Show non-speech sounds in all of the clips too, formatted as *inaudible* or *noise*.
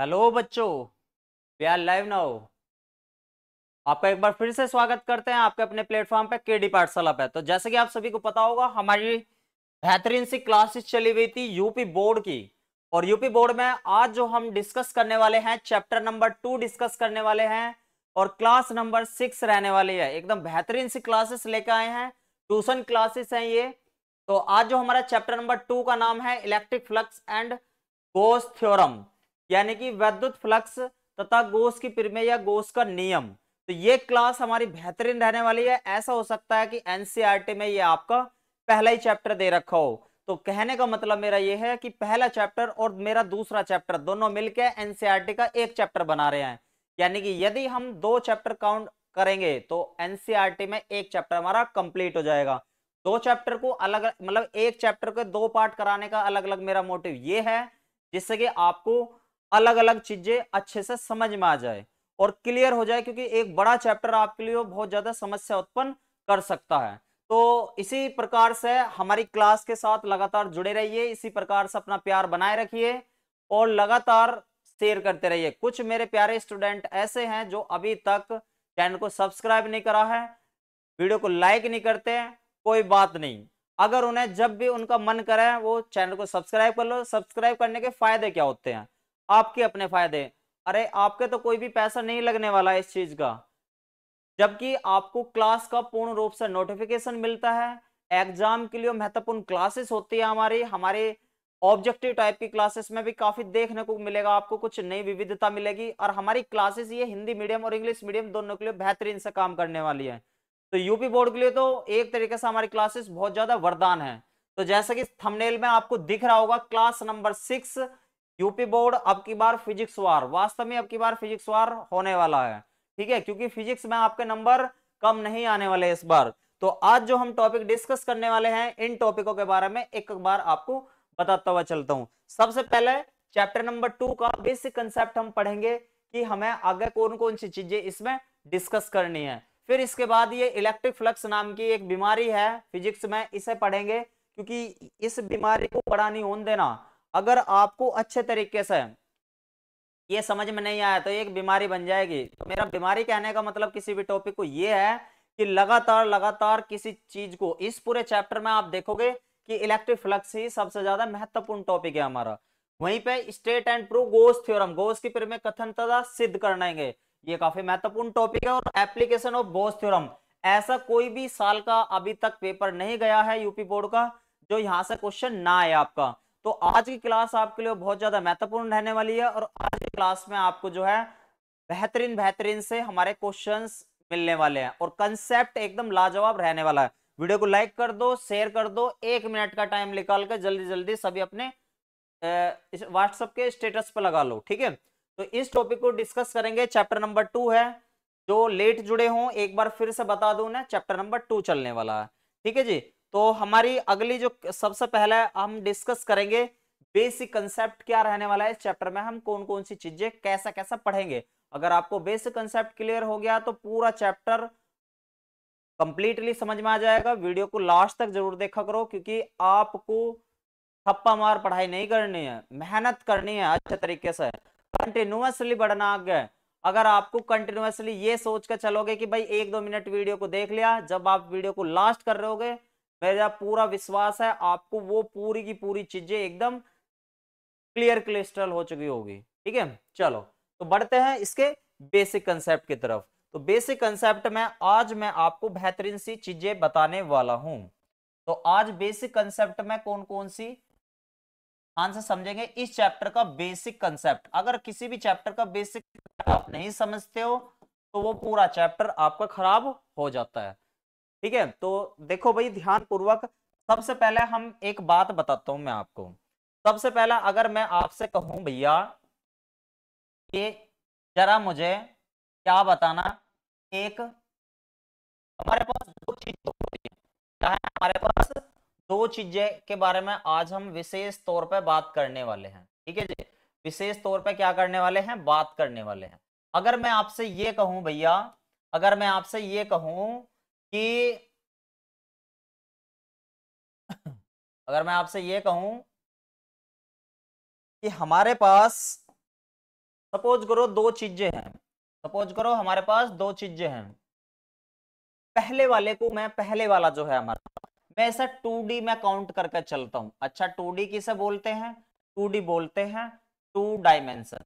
hello बच्चों we are live now आपका एक बार फिर से स्वागत करते हैं आपके अपने प्लेटफॉर्म पे केडी पाठशाला पे तो जैसे कि आप सभी को पता होगा हमारी बेहतरीन सी क्लासेस चली हुई थी यूपी बोर्ड की और यूपी बोर्ड में आज जो हम डिस्कस करने वाले हैं चैप्टर नंबर टू डिस्कस करने वाले हैं और क्लास नंबर सिक्स रहने वाली है एकदम बेहतरीन सी क्लासेस लेके आए हैं ट्यूशन क्लासेस हैं ये तो आज जो हमारा चैप्टर नंबर टू का नाम है electric flux and Gauss theorem यानी कि वैद्युत फ्लक्स तथा गोश की प्रमेय या गोश का नियम तो ये क्लास हमारी बेहतरीन रहने वाली है ऐसा हो सकता है कि एनसीईआरटी e में ये आपका पहला ही चैप्टर दे रखा हो तो कहने का मतलब मेरा ये है कि पहला चैप्टर और मेरा दूसरा चैप्टर दोनों मिलकर एनसीईआरटी e का एक चैप्टर बना रहे हैं यानी कि यदि हम दो चैप्टर काउंट करेंगे तो एनसीईआरटी e में एक चैप्टर हमारा कंप्लीट हो जाएगा दो चैप्टर को अलग मतलब एक चैप्टर के दो पार्ट कराने का अलग अलग मेरा मोटिव ये है जिससे कि आपको अलग अलग चीजें अच्छे से समझ में आ जाए और क्लियर हो जाए क्योंकि एक बड़ा चैप्टर आपके लिए बहुत ज्यादा समस्या उत्पन्न कर सकता है तो इसी प्रकार से हमारी क्लास के साथ लगातार जुड़े रहिए इसी प्रकार से अपना प्यार बनाए रखिए और लगातार शेयर करते रहिए कुछ मेरे प्यारे स्टूडेंट ऐसे हैं जो अभी तक चैनल को सब्सक्राइब नहीं करा है वीडियो को लाइक नहीं करते हैं कोई बात नहीं अगर उन्हें जब भी उनका मन करे वो चैनल को सब्सक्राइब कर लो सब्सक्राइब करने के फायदे क्या होते हैं आपके अपने फायदे अरे आपके तो कोई भी पैसा नहीं लगने वाला है इस चीज का जबकि आपको क्लास का पूर्ण रूप से नोटिफिकेशन मिलता है एग्जाम के लिए महत्वपूर्ण क्लासेस होती है हमारी हमारे ऑब्जेक्टिव टाइप की क्लासेस में भी काफी देखने को मिलेगा आपको कुछ नई विविधता मिलेगी और हमारी क्लासेस ये हिंदी मीडियम और इंग्लिश मीडियम दोनों के लिए बेहतरीन से काम करने वाली है तो यूपी बोर्ड के लिए तो एक तरीके से हमारी क्लासेस बहुत ज्यादा वरदान है तो जैसा कि थंबनेल में आपको दिख रहा होगा class number six UP board अब की बार फिजिक्स वार वास्तव में अब की बार फिजिक्स वार होने वाला है ठीक है क्योंकि फिजिक्स में आपके नंबर कम नहीं आने वाले इस बार तो आज जो हम टॉपिक डिस्कस करने वाले हैं इन टॉपिकों के बारे में एक बार आपको बताता हुआ चलता हूं सबसे पहले चैप्टर नंबर टू का बेसिक कंसेप्ट हम पढ़ेंगे कि हमें आगे कौन कौन सी चीजें इसमें डिस्कस करनी है फिर इसके बाद ये इलेक्ट्रिक फ्लक्स नाम की एक बीमारी है फिजिक्स में इसे पढ़ेंगे क्योंकि इस बीमारी को बड़ा नहीं होने देना अगर आपको अच्छे तरीके से ये समझ में नहीं आया तो एक बीमारी बन जाएगी तो मेरा बीमारी कहने का मतलब किसी भी टॉपिक को ये है कि लगातार लगातार किसी चीज को इस पूरे चैप्टर में आप देखोगे कि इलेक्ट्रिक फ्लक्स ही सबसे ज्यादा महत्वपूर्ण टॉपिक है हमारा वहीं पे state and prove Gauss theorem Gauss की प्रेम कथन तथा सिद्ध करनाएंगे ये काफी महत्वपूर्ण टॉपिक है और एप्लीकेशन ऑफ गोस थ्योरम ऐसा कोई भी साल का अभी तक पेपर नहीं गया है यूपी बोर्ड का जो यहाँ से क्वेश्चन ना आए आपका तो आज की क्लास आपके लिए बहुत ज्यादा महत्वपूर्ण रहने वाली है और आज की क्लास में आपको जो है बेहतरीन बेहतरीन से हमारे क्वेश्चन मिलने वाले हैं और कंसेप्ट एकदम लाजवाब रहने वाला है वीडियो को लाइक कर दो शेयर कर दो एक मिनट का टाइम निकाल कर जल्दी जल्दी सभी अपने व्हाट्सएप के स्टेटस पर लगा लो ठीक है तो इस टॉपिक को डिस्कस करेंगे चैप्टर नंबर टू है जो लेट जुड़े हों एक बार फिर से बता दू ना चैप्टर नंबर टू चलने वाला है ठीक है जी तो हमारी अगली जो सबसे पहले हम डिस्कस करेंगे बेसिक कंसेप्ट क्या रहने वाला है इस चैप्टर में हम कौन कौन सी चीजें कैसा कैसा पढ़ेंगे अगर आपको बेसिक कंसेप्ट क्लियर हो गया तो पूरा चैप्टर कंप्लीटली समझ में आ जाएगा वीडियो को लास्ट तक जरूर देखा करो क्योंकि आपको थप्पा मार पढ़ाई नहीं करनी है मेहनत करनी है अच्छे तरीके से कंटिन्यूसली बढ़ना आ है अगर आपको कंटिन्यूसली ये सोच कर चलोगे कि भाई एक दो मिनट वीडियो को देख लिया जब आप वीडियो को लास्ट कर रहे होगे मेरा पूरा विश्वास है आपको वो पूरी की पूरी चीजें एकदम क्लियर क्लिस्टल हो चुकी होगी ठीक है चलो तो बढ़ते हैं इसके बेसिक कंसेप्ट की तरफ तो बेसिक कंसेप्ट में आज मैं आपको बेहतरीन सी चीजें बताने वाला हूं तो आज बेसिक कंसेप्ट में कौन कौन सी आंसर समझेंगे इस चैप्टर का बेसिक कंसेप्ट अगर किसी भी चैप्टर का बेसिक आप नहीं समझते हो तो वो पूरा चैप्टर आपका खराब हो जाता है ठीक है तो देखो भाई ध्यान पूर्वक सबसे पहले हम एक बात बताता हूं मैं आपको सबसे पहला अगर मैं आपसे कहूं भैया कि जरा मुझे क्या बताना एक हमारे पास दो चीज हमारे पास दो चीजें के बारे में आज हम विशेष तौर पर बात करने वाले हैं ठीक है जी विशेष तौर पर क्या करने वाले हैं बात करने वाले हैं अगर मैं आपसे ये कहूं भैया अगर मैं आपसे ये कहूं कि *coughs* अगर मैं आपसे ये कहूं कि हमारे पास सपोज करो दो चीजें हैं सपोज करो हमारे पास दो चीजें हैं पहले वाले को मैं पहले वाला जो है हमारा मैं ऐसा टू डी में काउंट करके चलता हूं अच्छा टू डी किसे बोलते हैं टू डी बोलते हैं टू डायमेंशन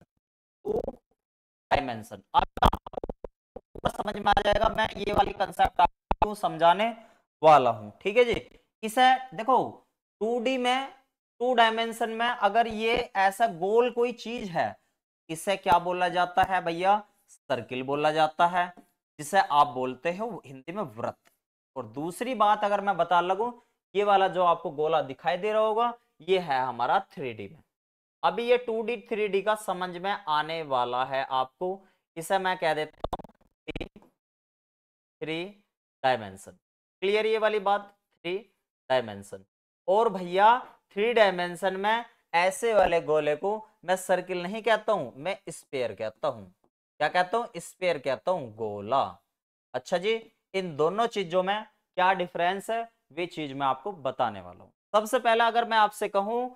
टू डायमेंशन समझ में आ जाएगा मैं ये वाली कंसेप्ट को समझाने वाला हूं ठीक है जी इसे देखो टू में टू डायमेंशन में अगर ये ऐसा गोल कोई चीज है इसे क्या बोला जाता है भैया सर्किल बोला जाता है जिसे आप बोलते हो हिंदी में व्रत और दूसरी बात अगर मैं बता लगू ये वाला जो आपको गोला दिखाई दे रहा होगा ये है हमारा थ्री में अभी ये टू डी थ्री डी का समझ में आने वाला है आपको इसे मैं कह देता हूं थ्री डायमेंशन क्लियर ये वाली बात थ्री डायमेंशन और भैया थ्री डायमेंशन में ऐसे वाले गोले को मैं सर्किल नहीं कहता हूं मैं स्पेयर कहता हूं क्या कहता हूं स्पेयर कहता हूं गोला अच्छा जी इन दोनों चीजों में क्या डिफरेंस है वे चीज मैं आपको बताने वाला हूं सबसे पहला अगर मैं आपसे कहूं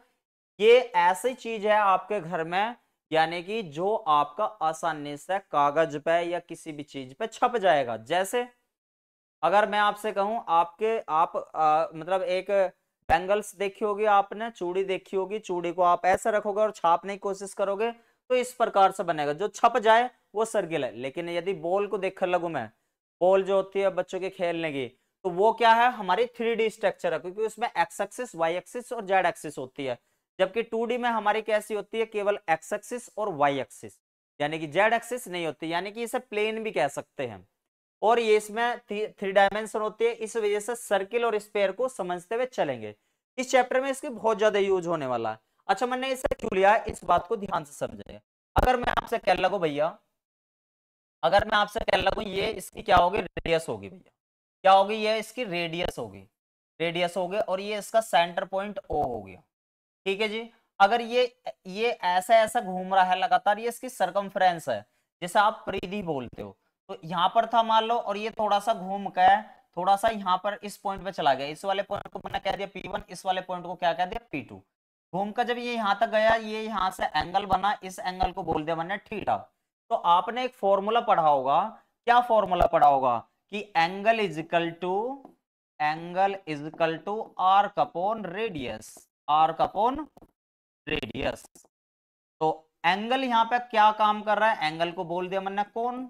ये ऐसी चीज है आपके घर में यानी कि जो आपका आसानी से कागज पे या किसी भी चीज पे छप जाएगा जैसे अगर मैं आपसे कहूँ आपके आप आ, मतलब एक बैंगल्स देखी होगी आपने चूड़ी देखी होगी चूड़ी को आप ऐसे रखोगे और छापने की कोशिश करोगे तो इस प्रकार से बनेगा जो छप जाए वो सर्किल है लेकिन यदि बॉल को देखकर लगू मैं बॉल जो होती है बच्चों के खेलने की तो वो क्या है हमारी थ्री स्ट्रक्चर है क्योंकि उसमें एक्स एक्सिस वाई एक्सिस और जेड एक्सिस होती है जबकि टू में हमारी कैसी होती है केवल एक्स एक्सिस और वाई एक्सिस यानी कि जेड एक्सिस नहीं होती यानी कि इसे प्लेन भी कह सकते हैं और ये इसमें थ्री डायमेंशन होती है इस वजह से सर्किल और स्पेयर को समझते हुए चलेंगे इस चैप्टर में इसके बहुत ज्यादा यूज होने वाला है अच्छा मैंने इसे क्यों लिया इस बात को ध्यान से समझेंगे अगर मैं आपसे कह लगू भैया अगर मैं आपसे कह लगू ये इसकी क्या होगी रेडियस होगी भैया क्या होगी ये इसकी रेडियस होगी रेडियस हो गया और ये इसका सेंटर पॉइंट ओ हो गया ठीक है जी अगर ये ये ऐसा ऐसा घूम रहा है लगातार ये इसकी सरकम है जैसे आप प्रीधि बोलते हो तो यहाँ पर था मान लो और ये थोड़ा सा घूम के थोड़ा सा यहाँ पर इस पॉइंट पे चला गया इस वाले पॉइंट को मैंने कह दिया P1 इस वाले पॉइंट को क्या कह दिया P2 घूम कर जब ये यहाँ तक गया ये यहाँ से एंगल बना इस एंगल को बोल दिया मैंने थीटा तो आपने एक फॉर्मूला पढ़ा होगा क्या फॉर्मूला पढ़ा होगा कि angle is equal to angle is equal to R upon radius R upon radius तो एंगल यहाँ पे क्या काम कर रहा है एंगल को बोल दिया मैंने कौन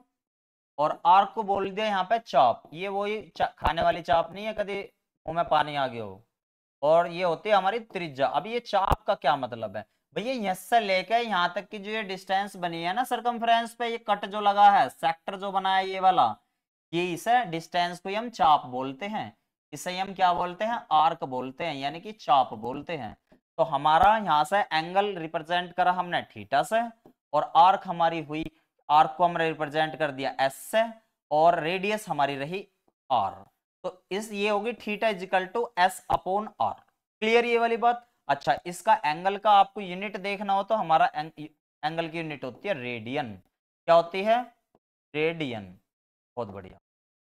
और आर्क को बोल दिया यहाँ पे चाप ये वही खाने वाली चाप नहीं है कभी उनमें पानी आ गया हो और ये होती है हमारी त्रिज्या अब ये चाप का क्या मतलब है भैया यहाँ से लेकर यहाँ तक की जो ये डिस्टेंस बनी है ना सरकमफ्रेंस पे ये कट जो लगा है सेक्टर जो बना है ये वाला ये इसे डिस्टेंस को हम चाप बोलते हैं इसे हम क्या बोलते हैं आर्क बोलते हैं यानी कि चाप बोलते हैं तो हमारा यहाँ से एंगल रिप्रेजेंट करा हमने ठीटा से और आर्क हमारी हुई आर को हमने रिप्रेजेंट कर दिया एस से और रेडियस हमारी रही आर तो इस ये होगी theta is equal to S upon R clear ये वाली बात अच्छा इसका एंगल का आपको यूनिट देखना हो तो हमारा एंग, एंगल की यूनिट होती है रेडियन क्या होती है रेडियन बहुत बढ़िया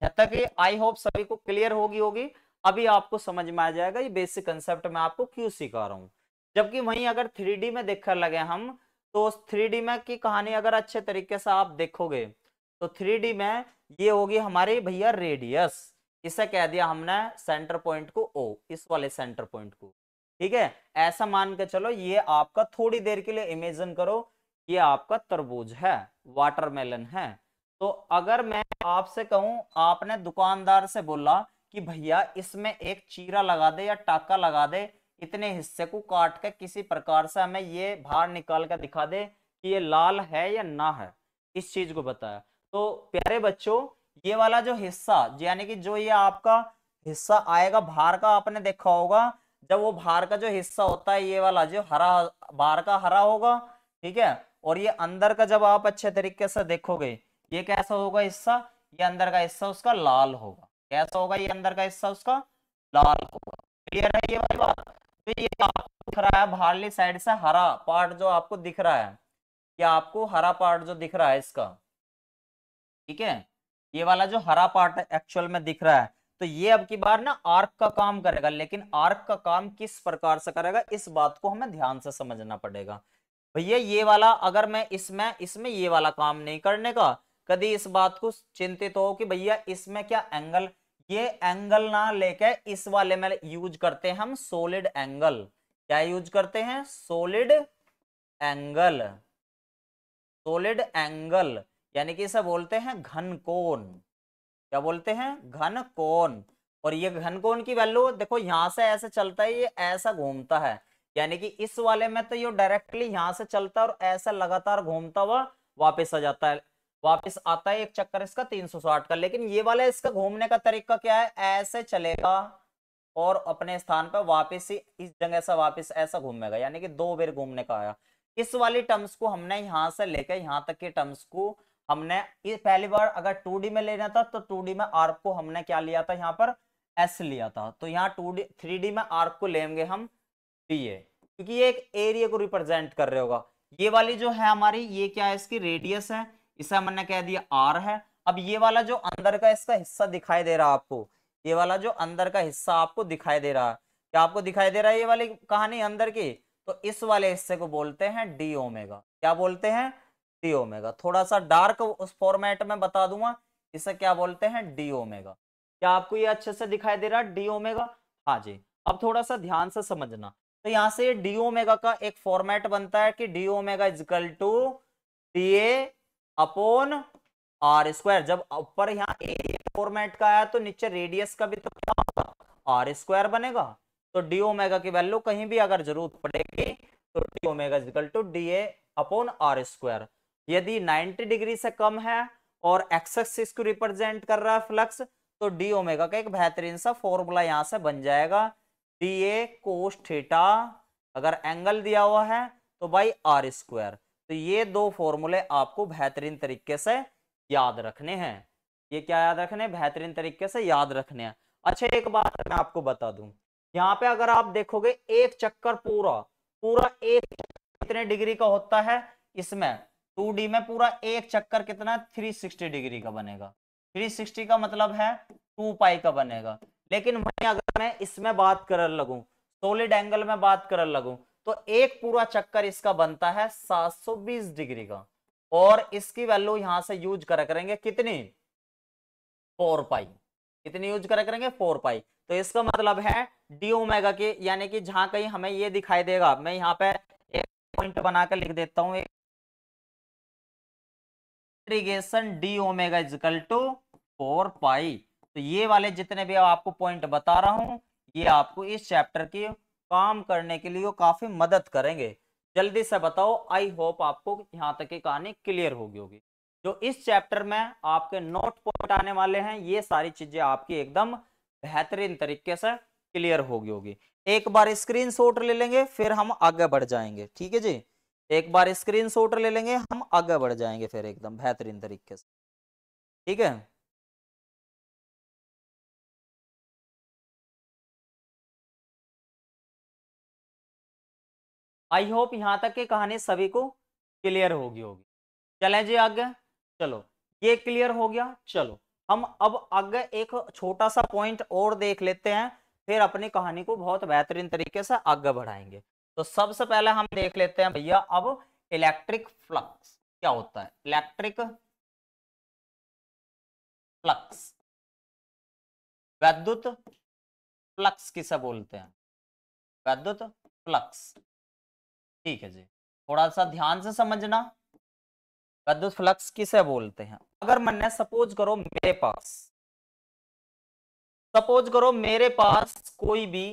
जब तक ये आई होप सभी को क्लियर होगी होगी अभी आपको समझ में आ जाएगा ये बेसिक कंसेप्ट मैं आपको क्यों सिखा रहा हूँ जबकि वहीं अगर थ्री में देखकर लगे हम तो उस थ्री में की कहानी अगर अच्छे तरीके से आप देखोगे तो थ्री में ये होगी हमारी भैया रेडियस इसे कह दिया हमने सेंटर पॉइंट को ओ इस वाले सेंटर पॉइंट को ठीक है ऐसा मान के चलो ये आपका थोड़ी देर के लिए इमेजिन करो ये आपका तरबूज है वाटरमेलन है तो अगर मैं आपसे कहूं आपने दुकानदार से बोला कि भैया इसमें एक चीरा लगा दे या टाका लगा दे इतने हिस्से को काट कर किसी प्रकार से हमें ये बाहर निकाल कर दिखा दे कि ये लाल है या ना है इस चीज को बताया तो प्यारे बच्चों ये वाला जो हिस्सा यानी कि जो ये आपका हिस्सा आएगा भार का आपने देखा होगा जब वो भार का जो हिस्सा होता है ये वाला जो हरा भार का हरा होगा ठीक है और ये अंदर का जब आप अच्छे तरीके से देखोगे ये कैसा होगा हिस्सा ये अंदर का हिस्सा उसका लाल होगा कैसा होगा ये अंदर का हिस्सा उसका लाल होगा क्लियर है ये वाली बात तो ये आपको दिख रहा है बाहरली साइड से हरा पार्ट जो आपको दिख रहा है ये आपको हरा पार्ट जो दिख रहा है इसका ठीक है ये वाला जो हरा पार्ट एक्चुअल में दिख रहा है तो ये अब की बार ना आर्क का काम करेगा लेकिन आर्क का काम किस प्रकार से करेगा इस बात को हमें ध्यान से समझना पड़ेगा भैया ये वाला अगर मैं इसमें इसमें ये वाला काम नहीं करने का कभी इस बात को चिंतित हो कि भैया इसमें क्या एंगल ये एंगल ना लेके इस वाले में यूज करते हैं हम सोलिड एंगल क्या यूज करते हैं सोलिड एंगल सोलिड एंगल यानी कि इसे बोलते हैं घन कोण क्या बोलते हैं घन कोण और ये घन कोण की वैल्यू देखो यहां से ऐसे चलता है ये ऐसा घूमता है यानी कि इस वाले में तो ये डायरेक्टली यहां से चलता है और ऐसा लगातार घूमता हुआ वापस आ जाता है वापस आता है एक चक्कर इसका 360 का लेकिन ये वाला इसका घूमने का तरीका क्या है ऐसे चलेगा और अपने स्थान पर वापस ही इस जगह से वापस ऐसा घूमेगा यानी कि दो बेर घूमने का आया इस वाली टर्म्स को हमने यहाँ से लेकर यहाँ तक के टर्म्स को हमने पहली बार अगर टू में लेना था तो टू में आर्प को हमने क्या लिया था यहाँ पर एस लिया था तो यहाँ टू डी में आर्प को लेंगे हम डी क्योंकि ये एक एरिया को रिप्रेजेंट कर रहे होगा ये वाली जो है हमारी ये क्या है इसकी रेडियस है इसे हमने कह दिया आर है अब ये वाला जो अंदर का इसका हिस्सा दिखाई दे रहा है आपको ये वाला जो अंदर का हिस्सा आपको दिखाई दे रहा है क्या आपको दिखाई दे रहा है ये वाली कहानी अंदर की तो इस वाले हिस्से को बोलते हैं डी ओमेगा क्या बोलते हैं डी ओमेगा थोड़ा सा डार्क उस फॉर्मेट में बता दूंगा इसे क्या बोलते हैं डी ओमेगा क्या आपको ये अच्छे से दिखाई दे रहा है डी ओमेगा हाँ जी अब थोड़ा सा ध्यान से समझना तो यहाँ से डी ओमेगा का एक फॉर्मेट बनता है कि D omega is equal to D A upon R square जब ऊपर यहाँ एरिया फॉर्मेट का आया तो नीचे रेडियस का भी तो क्या होगा आर स्क्वायर बनेगा तो डी ओमेगा की वैल्यू कहीं भी अगर जरूरत पड़ेगी तो D omega is equal to D A upon R square यदि 90 डिग्री से कम है और एक्सेस को रिप्रेजेंट कर रहा है फ्लक्स तो डी ओमेगा का एक बेहतरीन सा फॉर्मूला यहाँ से बन जाएगा डी ए कोस थीटा अगर एंगल दिया हुआ है तो बाई आर स्क्वायर तो ये दो फॉर्मूले आपको बेहतरीन तरीके से याद रखने हैं ये क्या याद रखने बेहतरीन तरीके से याद रखने हैं अच्छा एक बात मैं आपको बता दूं यहाँ पे अगर आप देखोगे एक चक्कर पूरा पूरा एक कितने डिग्री का होता है इसमें टू डी में पूरा एक चक्कर कितना थ्री सिक्सटी डिग्री का बनेगा थ्री सिक्सटी का मतलब है टू पाई का बनेगा लेकिन वहीं अगर मैं इसमें बात करने लगू सोलिड एंगल में बात करने लगू तो एक पूरा चक्कर इसका बनता है 720 डिग्री का और इसकी वैल्यू यहां से यूज करा करेंगे कितनी फोर पाई कितनी यूज करा करेंगे फोर पाई तो इसका मतलब है डी ओमेगा के यानी कि जहां कहीं हमें ये दिखाई देगा मैं यहाँ पे एक पॉइंट बनाकर लिख देता हूं integration D omega is equal to four pi तो ये वाले जितने भी आपको पॉइंट बता रहा हूं ये आपको इस चैप्टर की काम करने के लिए वो काफ़ी मदद करेंगे जल्दी से बताओ आई होप आपको यहाँ तक की कहानी क्लियर होगी होगी जो इस चैप्टर में आपके नोट पॉइंट आने वाले हैं ये सारी चीज़ें आपकी एकदम बेहतरीन तरीके से क्लियर होगी होगी एक बार शॉट ले लेंगे फिर हम आगे बढ़ जाएंगे ठीक है जी एक बार शॉट ले लेंगे हम आगे बढ़ जाएंगे फिर एकदम बेहतरीन तरीके से ठीक है आई होप यहाँ तक की कहानी सभी को क्लियर होगी होगी चलें जी आगे चलो ये क्लियर हो गया चलो हम अब आगे एक छोटा सा पॉइंट और देख लेते हैं फिर अपनी कहानी को बहुत बेहतरीन तरीके से आगे बढ़ाएंगे तो सबसे पहले हम देख लेते हैं भैया अब इलेक्ट्रिक फ्लक्स क्या होता है इलेक्ट्रिक फ्लक्स वैद्युत फ्लक्स किसे बोलते हैं वैद्युत फ्लक्स ठीक है जी थोड़ा सा ध्यान से समझना कद्दू फ्लक्स किसे बोलते हैं अगर मैंने सपोज करो मेरे पास सपोज करो मेरे पास कोई भी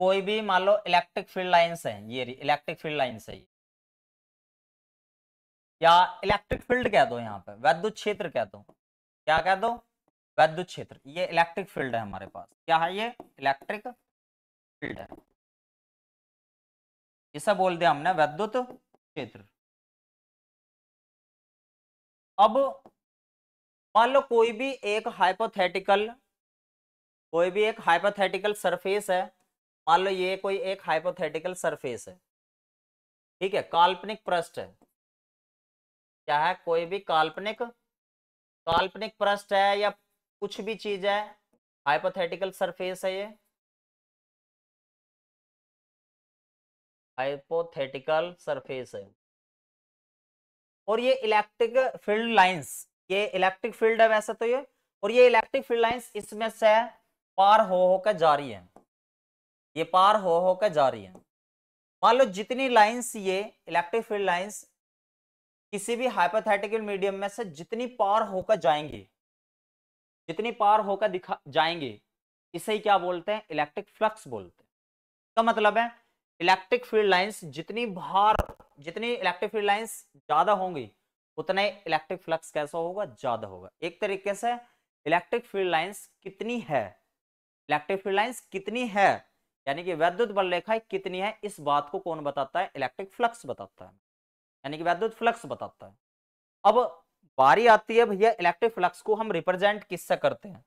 कोई भी मान लो इलेक्ट्रिक फील्ड लाइंस है ये इलेक्ट्रिक फील्ड लाइंस है या इलेक्ट्रिक फील्ड कह दो यहाँ पे वैद्युत क्षेत्र कह दो क्या कह दो वैद्युत क्षेत्र ये इलेक्ट्रिक फील्ड है हमारे पास क्या है ये इलेक्ट्रिक फील्ड है ऐसा बोल दिया हमने वैद्युत क्षेत्र अब मान लो कोई भी एक हाइपोथेटिकल कोई भी एक हाइपोथेटिकल सरफेस है मान लो ये कोई एक हाइपोथेटिकल सरफेस है ठीक है काल्पनिक पृष्ठ है क्या है कोई भी काल्पनिक काल्पनिक पृष्ठ है या कुछ भी चीज है हाइपोथेटिकल सरफेस है ये हाइपोथेटिकल सरफेस है और ये इलेक्ट्रिक फील्ड लाइंस ये इलेक्ट्रिक फील्ड है वैसे तो ये और ये इलेक्ट्रिक फील्ड लाइंस इसमें से पार हो होकर जा रही है ये पार हो होकर जा रही है मान लो जितनी लाइंस ये इलेक्ट्रिक फील्ड लाइंस किसी भी हाइपोथेटिकल मीडियम में से जितनी पार होकर जाएंगे जितनी पार होकर दिखा जाएंगे इसे ही क्या बोलते हैं इलेक्ट्रिक फ्लक्स बोलते हैं का मतलब है इलेक्ट्रिक फील्ड लाइंस जितनी भार जितनी इलेक्ट्रिक फील्ड लाइंस ज्यादा होंगी उतने इलेक्ट्रिक फ्लक्स कैसा होगा ज्यादा होगा एक तरीके से इलेक्ट्रिक फील्ड लाइंस कितनी है इलेक्ट्रिक फील्ड लाइंस कितनी है यानी कि वैद्युत बल रेखा कितनी है इस बात को कौन बताता है इलेक्ट्रिक फ्लक्स बताता है यानी कि वैद्युत फ्लक्स बताता है अब बारी आती है भैया इलेक्ट्रिक फ्लक्स को हम रिप्रेजेंट किससे करते हैं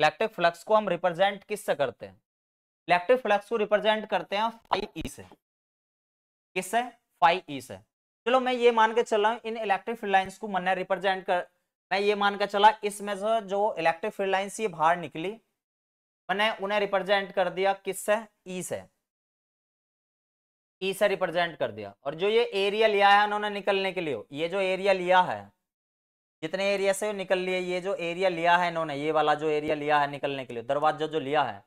इलेक्ट्रिक फ्लक्स को हम रिप्रेजेंट किससे करते हैं इलेक्ट्रिक फ्लक्स को रिप्रेजेंट करते हैं फाइव ई e से है फाइव ई से चलो मैं ये मान के चल रहा हूँ इन इलेक्ट्रिक फील्ड लाइन्स को मैंने रिप्रेजेंट कर मैं ये मान के चला इसमें से जो इलेक्ट्रिक फील्ड लाइन्स ये बाहर निकली मैंने उन्हें रिप्रेजेंट कर दिया किससे ई e से ई e से रिप्रेजेंट कर दिया और जो ये एरिया लिया है उन्होंने निकलने के लिए ये जो एरिया लिया है जितने एरिया से निकल लिए ये जो एरिया लिया है इन्होंने ये वाला जो एरिया लिया है निकलने के लिए दरवाजा जो लिया है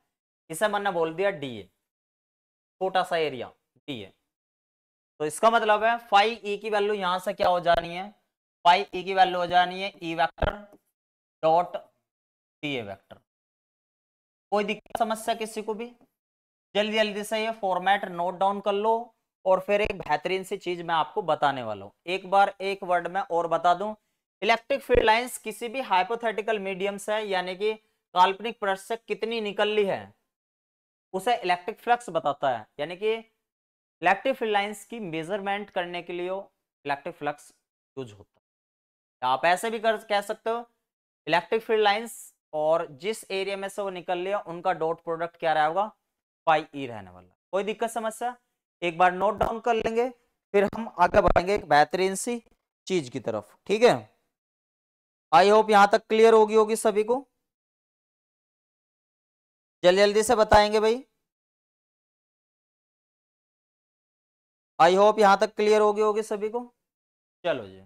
इसे मैंने बोल दिया डी ए छोटा सा एरिया डी ए तो इसका मतलब है फाइव ई e की वैल्यू यहां से क्या हो जानी है फाइव ई e की वैल्यू हो जानी है E vector dot D A vector कोई दिक्कत समस्या किसी को भी जल्दी जल्दी से ये फॉर्मेट नोट डाउन कर लो और फिर एक बेहतरीन सी चीज मैं आपको बताने वाला हूँ एक बार एक वर्ड में और बता दूं इलेक्ट्रिक फील्ड लाइंस किसी भी हाइपोथेटिकल मीडियम से यानी कि काल्पनिक प्रश्न से कितनी निकल ली है उसे इलेक्ट्रिक फ्लक्स बताता है यानी कि इलेक्ट्रिक फील्ड लाइंस की मेजरमेंट करने के लिए इलेक्ट्रिक फ्लक्स यूज होता है आप ऐसे भी कर कह सकते हो इलेक्ट्रिक फील्ड लाइंस और जिस एरिया में से वो निकल लिया उनका डॉट प्रोडक्ट क्या रहा होगा पाई ई e रहने वाला कोई दिक्कत समस्या एक बार नोट डाउन कर लेंगे फिर हम आगे बढ़ेंगे एक बेहतरीन सी चीज की तरफ ठीक है आई होप यहां तक क्लियर होगी होगी सभी को जल्दी जल्दी से बताएंगे भाई आई होप यहां तक क्लियर होगी होगी सभी को चलो जी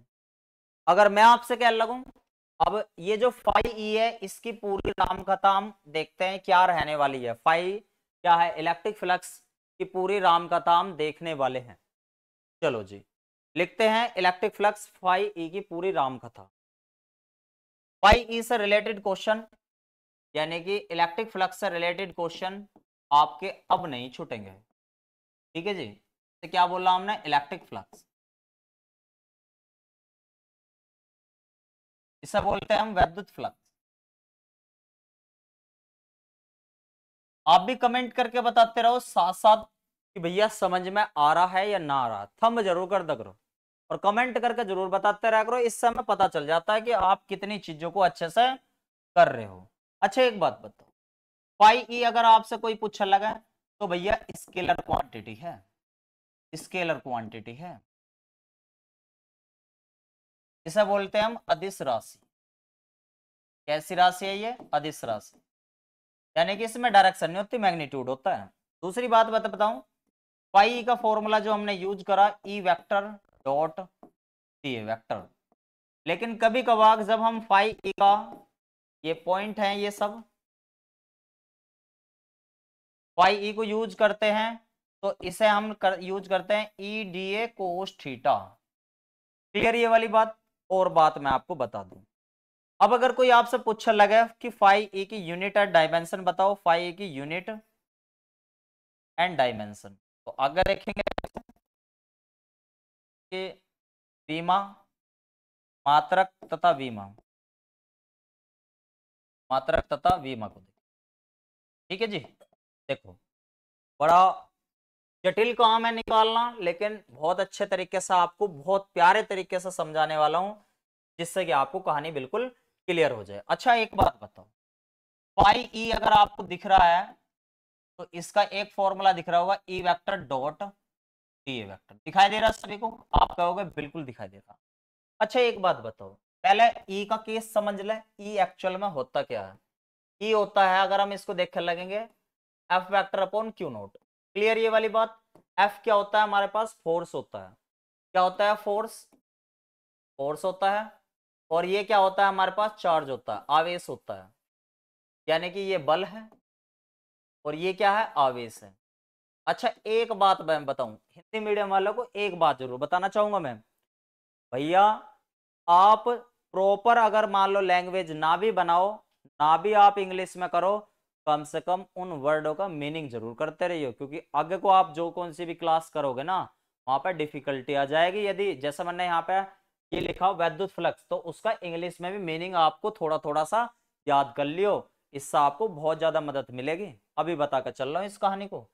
अगर मैं आपसे कह लगू अब ये जो फाइव ई e है इसकी पूरी राम कथा हम देखते हैं क्या रहने वाली है फाइव क्या है इलेक्ट्रिक फ्लक्स की पूरी राम कथा हम देखने वाले हैं चलो जी लिखते हैं electric flux phi E e की पूरी राम कथा फाइव ई e से रिलेटेड क्वेश्चन यानी कि इलेक्ट्रिक फ्लक्स से रिलेटेड क्वेश्चन आपके अब नहीं छूटेंगे ठीक है जी तो क्या बोला हमने इलेक्ट्रिक फ्लक्स इसे बोलते हैं हम वैद्युत फ्लक्स आप भी कमेंट करके बताते रहो साथ साथ कि भैया समझ में आ रहा है या ना आ रहा थम जरूर कर दो करो और कमेंट करके जरूर बताते रह करो इससे हमें पता चल जाता है कि आप कितनी चीजों को अच्छे से कर रहे हो अच्छा एक बात बताओ पाई ई e अगर आपसे कोई पूछा लगा तो भैया स्केलर क्वांटिटी है स्केलर क्वांटिटी है इसे बोलते हैं हम अदिश राशि कैसी राशि है ये अदिश राशि यानी कि इसमें डायरेक्शन नहीं होती मैग्नीट्यूड होता है दूसरी बात बता बताऊं पाई e का फॉर्मूला जो हमने यूज करा E e vector dot T vector लेकिन कभी कभार जब हम फाइव ई का ये पॉइंट हैं ये सब वाई ई e को यूज करते हैं तो इसे हम कर, यूज करते हैं E D A cos theta clear ये वाली बात और बात मैं आपको बता दूं अब अगर कोई आपसे पूछ लगे कि फाइव ई e की यूनिट एंड डायमेंशन बताओ फाइव ई e की यूनिट एंड डायमेंशन तो अगर देखेंगे कि बीमा मात्रक तथा बीमा मात्रक तथा विमक ठीक है जी देखो बड़ा जटिल काम है निकालना लेकिन बहुत अच्छे तरीके से आपको बहुत प्यारे तरीके से समझाने वाला हूं जिससे कि आपको कहानी बिल्कुल क्लियर हो जाए अच्छा एक बात बताओ पाई ई अगर आपको दिख रहा है तो इसका एक फॉर्मूला दिख रहा होगा E vector dot D A vector दिखाई दे रहा है सभी को आप कहोगे बिल्कुल दिखाई दे रहा अच्छा एक बात बताओ पहले ई e का केस समझ ले ई e एक्चुअल में होता क्या है ई e होता है अगर हम इसको देखने लगेंगे F vector upon Q naught clear ये वाली बात एफ क्या होता है हमारे पास फोर्स होता है क्या होता है फोर्स फोर्स होता है और ये क्या होता है हमारे पास चार्ज होता है आवेश होता है यानी कि ये बल है और ये क्या है आवेश है अच्छा एक बात मैं बताऊं हिंदी मीडियम वालों को एक बात जरूर बताना चाहूंगा मैं भैया आप प्रॉपर अगर मान लो लैंग्वेज ना भी बनाओ ना भी आप इंग्लिश में करो कम से कम उन वर्डों का मीनिंग जरूर करते रहिए क्योंकि आगे को आप जो कौन सी भी क्लास करोगे ना वहां पर डिफिकल्टी आ जाएगी यदि जैसे मैंने यहाँ पे ये लिखा हो वैद्युत फ्लक्स तो उसका इंग्लिश में भी मीनिंग आपको थोड़ा थोड़ा सा याद कर लियो इससे आपको बहुत ज़्यादा मदद मिलेगी अभी बता कर चल रहा हूँ इस कहानी को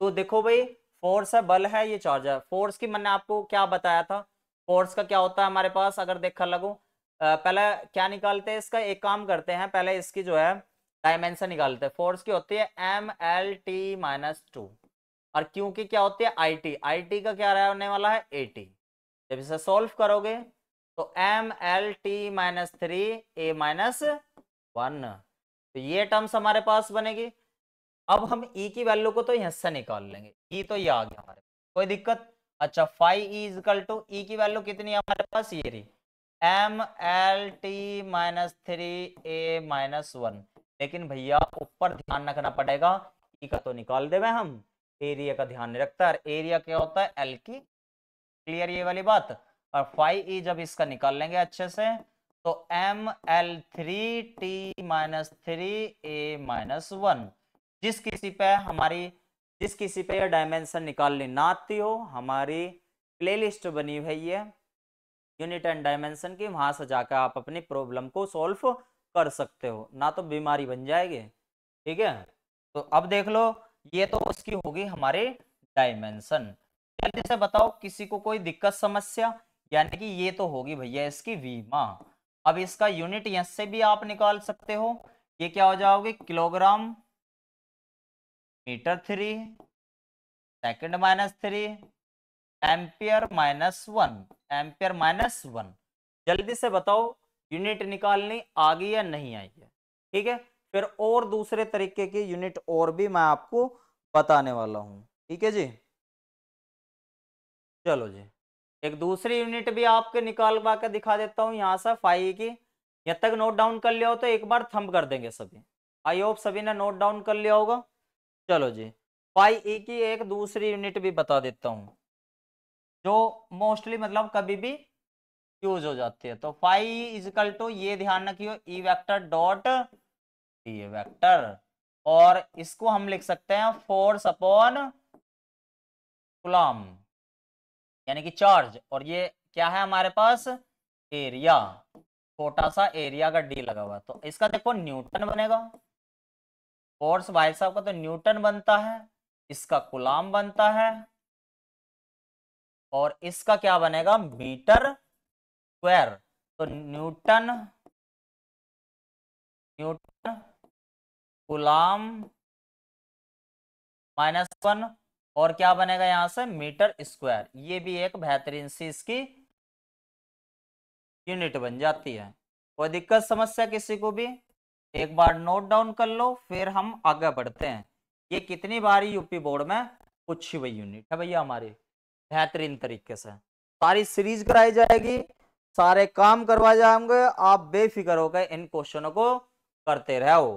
तो देखो भाई फोर्स है बल है ये चार्जर फोर्स की मैंने आपको क्या बताया था फोर्स का क्या होता है हमारे पास अगर देखा लगू पहले क्या निकालते हैं इसका एक काम करते हैं पहले इसकी जो है डायमेंशन निकालते हैं फोर्स की होती है M L T minus two और क्योंकि क्या होती है आई टी आई टी का क्या रहने वाला है ए टी जब इसे सॉल्व करोगे तो M L T minus three A minus one तो ये टर्म्स हमारे पास बनेगी अब हम ई e की वैल्यू को तो यहाँ से निकाल लेंगे ई e तो ये आ गया हमारे कोई दिक्कत अच्छा फाइव इजकल टू ई की वैल्यू कितनी है हमारे पास ये रही M L T minus three A minus one लेकिन भैया ऊपर ध्यान रखना पड़ेगा ई e का तो निकाल देवे हम एरिया का ध्यान नहीं रखता है एरिया क्या होता है एल की क्लियर ये वाली बात और फाइव ई e जब इसका निकाल लेंगे अच्छे से तो M L three T minus three A minus one जिस किसी पे हमारी जिस किसी पे डायमेंशन निकालनी ना आती हो हमारी प्लेलिस्ट बनी हुई है यूनिट एंड डायमेंशन की वहां से जाकर आप अपनी प्रॉब्लम को सॉल्व कर सकते हो ना तो बीमारी बन जाएगी ठीक है तो अब देख लो ये तो उसकी होगी हमारे डायमेंशन जल्दी से बताओ किसी को कोई दिक्कत समस्या यानी कि ये तो होगी भैया इसकी वीमा अब इसका यूनिट यहां से भी आप निकाल सकते हो ये क्या हो जाओगे kilogram metre three second minus three ampere minus one ampere minus one जल्दी से बताओ यूनिट निकालनी आ गई या नहीं आई है ठीक है फिर और दूसरे तरीके की यूनिट और भी मैं आपको बताने वाला हूँ ठीक है जी चलो जी एक दूसरी यूनिट भी आपके निकाल पा के दिखा देता हूँ यहाँ से फाइव की यहाँ तक नोट डाउन कर लिया हो तो एक बार थंब कर देंगे सभी आई होप सभी ने नोट डाउन कर लिया होगा चलो जी फाइव ई की एक दूसरी यूनिट भी बता देता हूँ जो मोस्टली मतलब कभी भी यूज हो जाती है तो फाइव इजकल टू ये ध्यान रखियो E vector dot E vector और इसको हम लिख सकते हैं फोर्स अपॉन कुलाम यानी कि चार्ज और ये क्या है हमारे पास एरिया छोटा सा एरिया का डी लगा हुआ तो इसका देखो न्यूटन बनेगा फोर्स भाई साहब का तो न्यूटन बनता है इसका कुलाम बनता है और इसका क्या बनेगा मीटर स्क्वायर तो newton newton coulomb minus one और क्या बनेगा यहां से मीटर स्क्वायर ये भी एक बेहतरीन सी इसकी यूनिट बन जाती है कोई दिक्कत समस्या किसी को भी एक बार नोट डाउन कर लो फिर हम आगे बढ़ते हैं ये कितनी बार यूपी बोर्ड में पूछी हुई यूनिट है भैया हमारी बेहतरीन तरीके से सारी सीरीज कराई जाएगी सारे काम करवाए जाएंगे आप बेफिक्र होकर इन क्वेश्चनों को करते रहो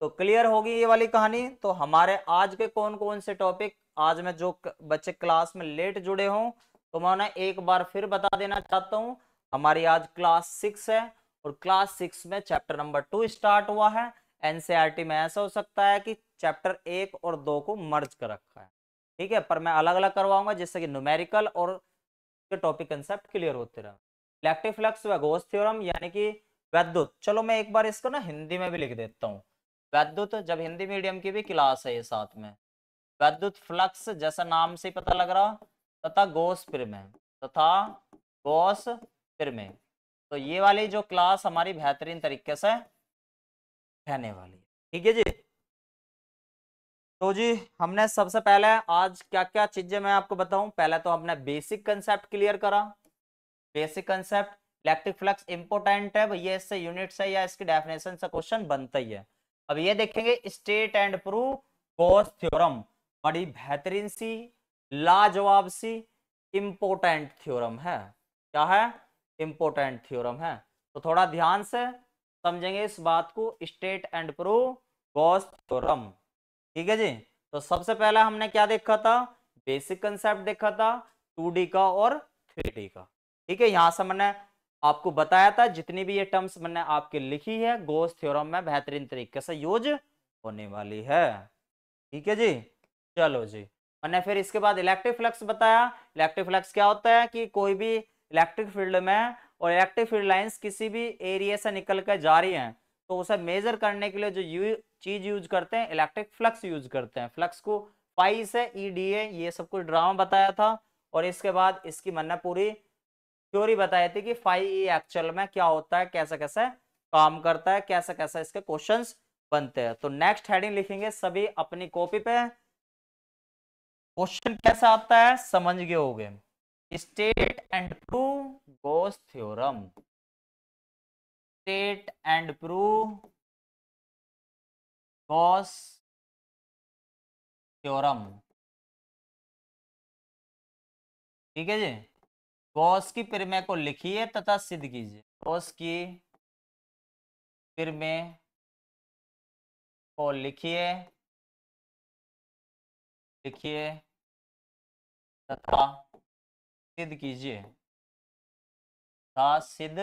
तो क्लियर होगी ये वाली कहानी तो हमारे आज के कौन कौन से टॉपिक आज मैं जो बच्चे क्लास में लेट जुड़े हों तो मैं उन्हें एक बार फिर बता देना चाहता हूँ हमारी आज क्लास सिक्स है और क्लास सिक्स में चैप्टर नंबर टू स्टार्ट हुआ है एनसीआरटी e में ऐसा हो सकता है कि चैप्टर एक और दो को मर्ज कर रखा है ठीक है पर मैं अलग अलग करवाऊंगा जिससे कि न्यूमेरिकल और टॉपिक कंसेप्ट क्लियर होते रहे इलेक्ट्रिक फ्लक्स व गोस थ्योरम यानी कि वैद्युत चलो मैं एक बार इसको ना हिंदी में भी लिख देता हूँ वैद्युत जब हिंदी मीडियम की भी क्लास है ये साथ में वैद्युत फ्लक्स जैसा नाम से पता लग रहा तथा गोस प्रमेय तथा गोस प्रमेय तो ये वाली जो क्लास हमारी बेहतरीन तरीके से रहने वाली ठीक है जी तो जी हमने सबसे पहले आज क्या क्या चीजें मैं आपको बताऊं पहले तो हमने बेसिक कंसेप्ट क्लियर करा basic concept electric flux important है भैया इससे यूनिट्स है या इसके डेफिनेशन से क्वेश्चन बनता ही है अब ये देखेंगे state and proof Gauss theorem बड़ी बेहतरीन सी लाजवाब सी इम्पोर्टेंट थ्योरम है क्या है इम्पोर्टेंट थ्योरम है तो थोड़ा ध्यान से समझेंगे इस बात को state and proof Gauss theorem ठीक है जी तो सबसे पहला हमने क्या देखा था बेसिक कंसेप्ट देखा था टू का और थ्री का ठीक है यहां से मैंने आपको बताया था जितनी भी ये टर्म्स मैंने आपके लिखी है गोस थ्योरम में बेहतरीन तरीके से यूज होने वाली है ठीक है जी चलो जी मैंने फिर इसके बाद इलेक्ट्रिक फ्लक्स बताया इलेक्ट्रिक फ्लक्स क्या होता है कि कोई भी इलेक्ट्रिक फील्ड में और इलेक्ट्रिक फील्ड लाइंस किसी भी एरिया से निकल कर जा रही हैं तो उसे मेजर करने के लिए जो चीज यूज करते हैं इलेक्ट्रिक फ्लक्स यूज करते हैं फ्लक्स को पाई से ईडीए ये सब कुछ ड्रामा बताया था और इसके बाद इसकी मैंने पूरी थ्योरी बताई थी कि फाई ई एक्चुअल में क्या होता है कैसा कैसा काम करता है कैसा कैसा इसके क्वेश्चन बनते हैं तो नेक्स्ट हेडिंग लिखेंगे सभी अपनी कॉपी पे क्वेश्चन कैसा आता है समझ गए हो गए state and prove Gauss theorem state and prove Gauss theorem ठीक है जी गॉस की प्रमेय को लिखिए तथा सिद्ध कीजिए गॉस की प्रमेय को लिखिए लिखिए तथा सिद्ध कीजिए सिद्ध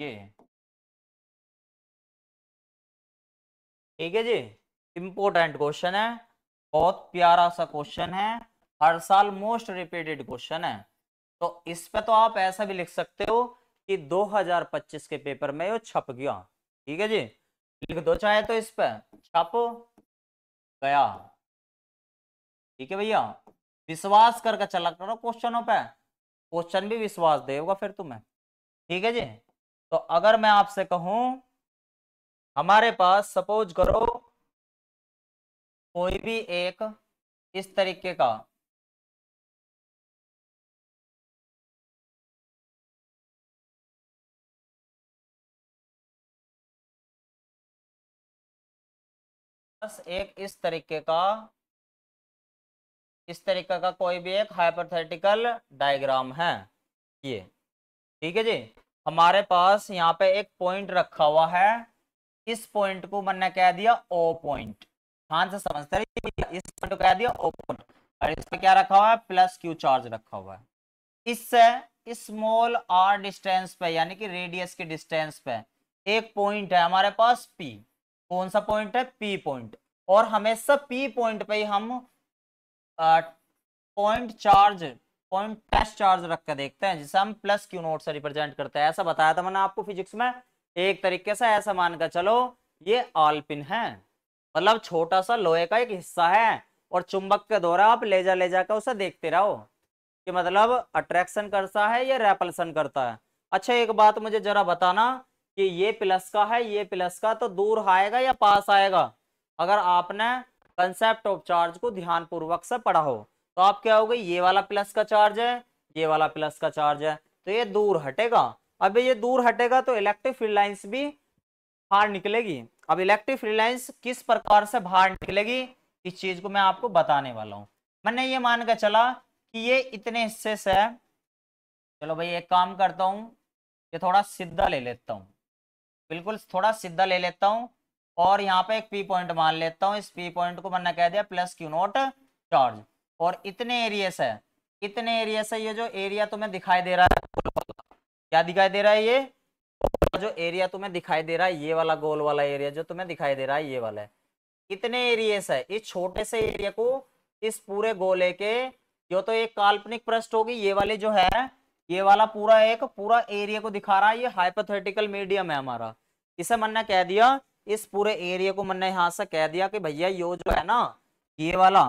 के ठीक है जी इंपॉर्टेंट क्वेश्चन है बहुत प्यारा सा क्वेश्चन है हर साल मोस्ट रिपीटेड क्वेश्चन है तो इस पे तो आप ऐसा भी लिख सकते हो कि 2025 के पेपर में वो छप गया ठीक है जी लिख दो चाहे तो इस पे छप गया ठीक है भैया विश्वास करके चला करो क्वेश्चनों पे क्वेश्चन भी विश्वास देगा फिर तुम्हें ठीक है जी तो अगर मैं आपसे कहूं हमारे पास सपोज करो कोई भी एक इस तरीके का बस एक इस तरीके का इस तरीके का कोई भी एक हाइपोथेटिकल डायग्राम है ये ठीक है जी हमारे पास यहाँ पे एक पॉइंट रखा हुआ है इस पॉइंट को मैंने कह दिया ओ पॉइंट ध्यान से समझते रहिए इस पॉइंट को कह दिया ओ पॉइंट और इस पर क्या रखा हुआ है प्लस क्यू चार्ज रखा हुआ है इससे स्मॉल आर डिस्टेंस पे यानी कि रेडियस के डिस्टेंस पे एक पॉइंट है हमारे पास पी कौन सा पॉइंट है पी पॉइंट और हमेशा पी पॉइंट पे हम point charge point test charge रख कर देखते हैं जिसे हम प्लस क्यू नोट से रिप्रेजेंट करते हैं ऐसा बताया था मैंने आपको फिजिक्स में एक तरीके से ऐसा मान कर चलो ये आलपिन है मतलब छोटा सा लोहे का एक हिस्सा है और चुंबक के द्वारा आप लेजर ले जाकर उसे देखते रहो कि मतलब अट्रैक्शन करता है या रेपल्सन करता है अच्छा एक बात मुझे जरा बताना कि ये प्लस का है ये प्लस का तो दूर आएगा या पास आएगा अगर आपने कंसेप्ट ऑफ चार्ज को ध्यान पूर्वक से पढ़ा हो तो आप क्या होगा ये वाला प्लस का चार्ज है ये वाला प्लस का चार्ज है तो ये दूर हटेगा अब ये दूर हटेगा तो इलेक्ट्रिक फील्ड लाइन्स भी बाहर निकलेगी अब इलेक्ट्रिक फील्ड लाइन्स किस प्रकार से बाहर निकलेगी इस चीज को मैं आपको बताने वाला हूँ मैंने ये मान के चला कि ये इतने हिस्से से है चलो भाई एक काम करता हूँ ये थोड़ा सीधा ले लेता हूँ बिल्कुल थोड़ा सीधा ले लेता हूँ और यहाँ पे एक पी पॉइंट मान लेता हूँ इस पी पॉइंट को मैंने कह दिया प्लस क्यू नोट चार्ज और इतने एरिया से इतने एरिया से ये जो एरिया तुम्हें दिखाई दे रहा क्या दिखाई दे रहा है ये जो एरिया तुम्हें दिखाई दे रहा है ये वाला गोल वाला एरिया जो तुम्हें दिखाई दे रहा है ये वाला है कितने एरिया है इस छोटे से एरिया को इस पूरे गोले के जो तो एक काल्पनिक प्रश्न होगी ये वाले जो है ये वाला पूरा एक पूरा एरिया को दिखा रहा है ये हाइपोथेटिकल मीडियम है हमारा इसे मन ने कह दिया इस पूरे एरिया को मन ने से कह दिया कि भैया यो जो है ना ये वाला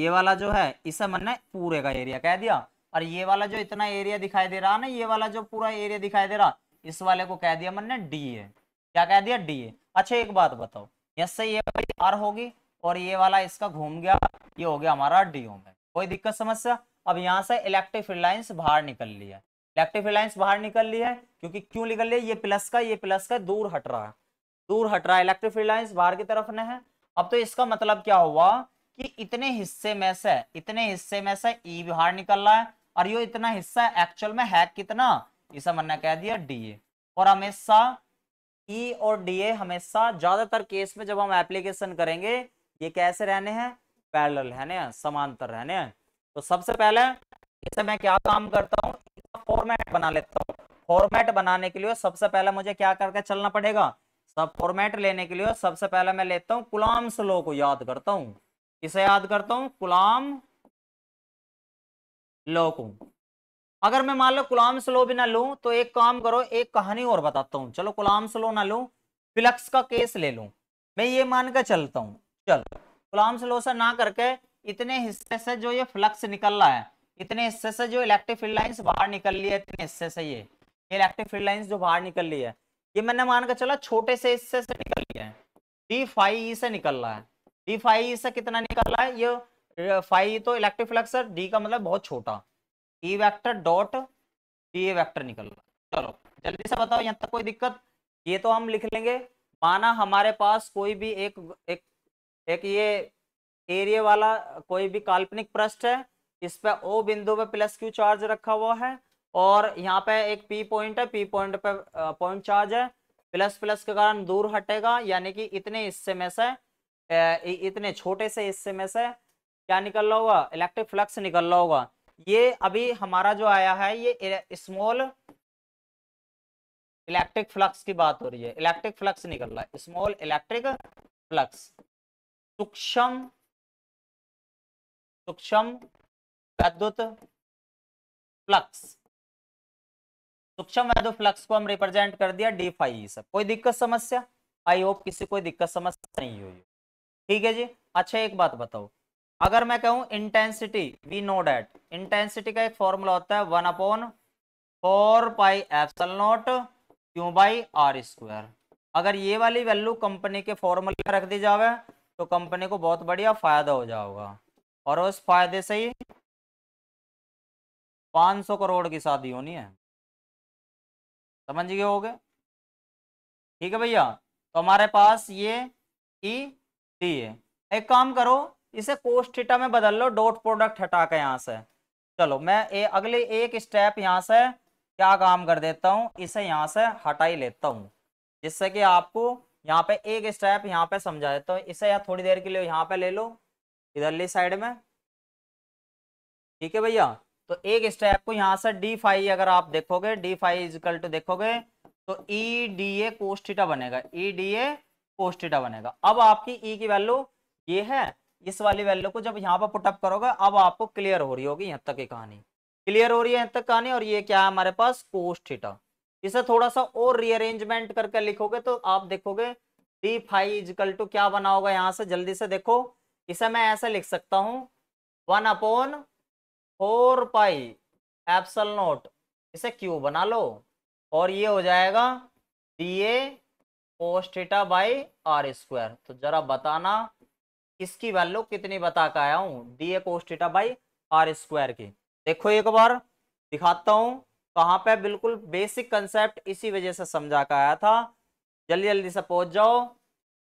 ये वाला जो है इसे मन ने पूरे का एरिया कह दिया और ये वाला जो इतना एरिया दिखाई दे रहा ना ये वाला जो पूरा एरिया दिखाई दे रहा इस वाले को कह दिया मैंने डी ए क्या कह दिया डी ए अच्छा एक बात बताओ यस से ये आर होगी और ये वाला इसका घूम गया ये हो गया हमारा डी में कोई दिक्कत समस्या अब यहाँ से इलेक्ट्रिक लाइन्स बाहर निकल ली है इलेक्ट्रिक लाइन्स बाहर निकल ली है क्योंकि क्यों निकल लिया ये प्लस का ये प्लस का दूर हट रहा है दूर हट रहा है इलेक्ट्रिक लाइन्स बाहर की तरफ न है अब तो इसका मतलब क्या हुआ कि इतने हिस्से में से इतने हिस्से में से ई e बाहर निकल रहा है और यो इतना हिस्सा एक्चुअल में है कितना इसे मैंने कह दिया डी और हमेशा ई e और डी हमेशा ज्यादातर केस में जब हम एप्लीकेशन करेंगे ये कैसे रहने हैं पैरल है ना समांतर रहने हैं तो सबसे पहले इसे मैं क्या काम करता हूँ फॉर्मेट बना लेता हूँ फॉर्मेट बनाने के लिए सबसे पहले मुझे क्या करके चलना पड़ेगा सब फॉर्मेट लेने के लिए सबसे पहले मैं लेता हूँ कुलाम स्लो को याद करता हूँ इसे याद करता हूँ कुलाम को अगर मैं मान लो गुलाम स्लो भी ना लूं तो एक काम करो एक कहानी और बताता हूँ चलो गुलाम स्लो ना लूं फिलक्स का केस ले लूं मैं ये मान कर चलता हूँ चलो गुलाम स्लो से ना करके इतने हिस्से से जो ये फ्लक्स निकल रहा है इतने हिस्से से जो इलेक्ट्रिक फील्ड लाइंस बाहर निकल रही है इतने हिस्से से ये इलेक्ट्रिक फील्ड लाइंस जो बाहर निकल रही है ये मैंने मान कर चला छोटे से हिस्से से निकल लिया है डी फाइव ई से निकल रहा है डी फाइव ई से कितना निकल रहा है ये फाइव तो इलेक्ट्रिक फ्लक्स डी का मतलब बहुत छोटा E vector dot D A vector निकल रहा चलो जल्दी से बताओ यहाँ तक कोई दिक्कत ये तो हम लिख लेंगे माना हमारे पास कोई भी एक एक एक ये एरिया वाला कोई भी काल्पनिक पृष्ठ है इस पर ओ बिंदु पे प्लस क्यू चार्ज रखा हुआ है और यहाँ पे एक पी पॉइंट है पी पॉइंट पे पॉइंट चार्ज है प्लस प्लस के कारण दूर हटेगा यानी कि इतने हिस्से में से इतने छोटे से हिस्से में से क्या निकल रहा होगा इलेक्ट्रिक फ्लक्स निकल रहा होगा ये अभी हमारा जो आया है ये स्मॉल इलेक्ट्रिक फ्लक्स की बात हो रही है इलेक्ट्रिक फ्लक्स निकल रहा है स्मॉल इलेक्ट्रिक फ्लक्स सूक्ष्म सूक्ष्म वैद्युत फ्लक्स सूक्ष्म वैद्युत फ्लक्स को हम रिप्रेजेंट कर दिया डी फाइव e से कोई दिक्कत समस्या आई होप किसी कोई दिक्कत समस्या नहीं हुई ठीक है जी अच्छा एक बात बताओ अगर मैं कहूं intensity we know that intensity का एक फॉर्मूला होता है one upon four pi epsilon naught Q by R square अगर ये वाली वैल्यू कंपनी के फॉर्मूले में रख दी जावे तो कंपनी को बहुत बढ़िया फायदा हो जाओगा और उस फायदे से ही सौ करोड़ की शादी होनी है समझ गए हो गए ठीक है भैया तो हमारे पास ये ई e टी है एक काम करो इसे कोस थीटा में बदल लो डॉट प्रोडक्ट हटा के यहाँ से चलो मैं ए, अगले एक स्टेप यहाँ से क्या काम कर देता हूँ इसे यहाँ से हटा ही लेता हूँ जिससे कि आपको यहाँ पे एक स्टेप यहाँ पे समझा देता हूँ इसे यहाँ थोड़ी देर के लिए यहाँ पे ले लो इधरली साइड में ठीक है भैया तो एक स्टेप को यहाँ से डी फाइव अगर आप देखोगे डी फाइव इजिकल टू देखोगे तो ई डी ए कोस्टिटा बनेगा ई डी ए कोस्टिटा बनेगा अब आपकी ई e की वैल्यू ये है इस वाली वैल्यू को जब यहाँ पर पुटअप करोगे अब आपको क्लियर हो रही होगी यहाँ तक की कहानी क्लियर हो रही है यहाँ तक कहानी और ये क्या है हमारे पास कोस्ट इसे थोड़ा सा और रीअरेंजमेंट करके लिखोगे तो आप देखोगे डी फाइव इजकल टू क्या बना होगा यहाँ से जल्दी से देखो इसे मैं ऐसे लिख सकता हूँ one upon four pi epsilon naught इसे क्यू बना लो और ये हो जाएगा D A cos theta by R square तो जरा बताना इसकी वैल्यू कितनी बता के आया हूँ D A cos theta by R square की देखो एक बार दिखाता हूँ कहाँ पे बिल्कुल बेसिक कंसेप्ट इसी वजह से समझा के आया था जल्दी जल्दी से पहुँच जाओ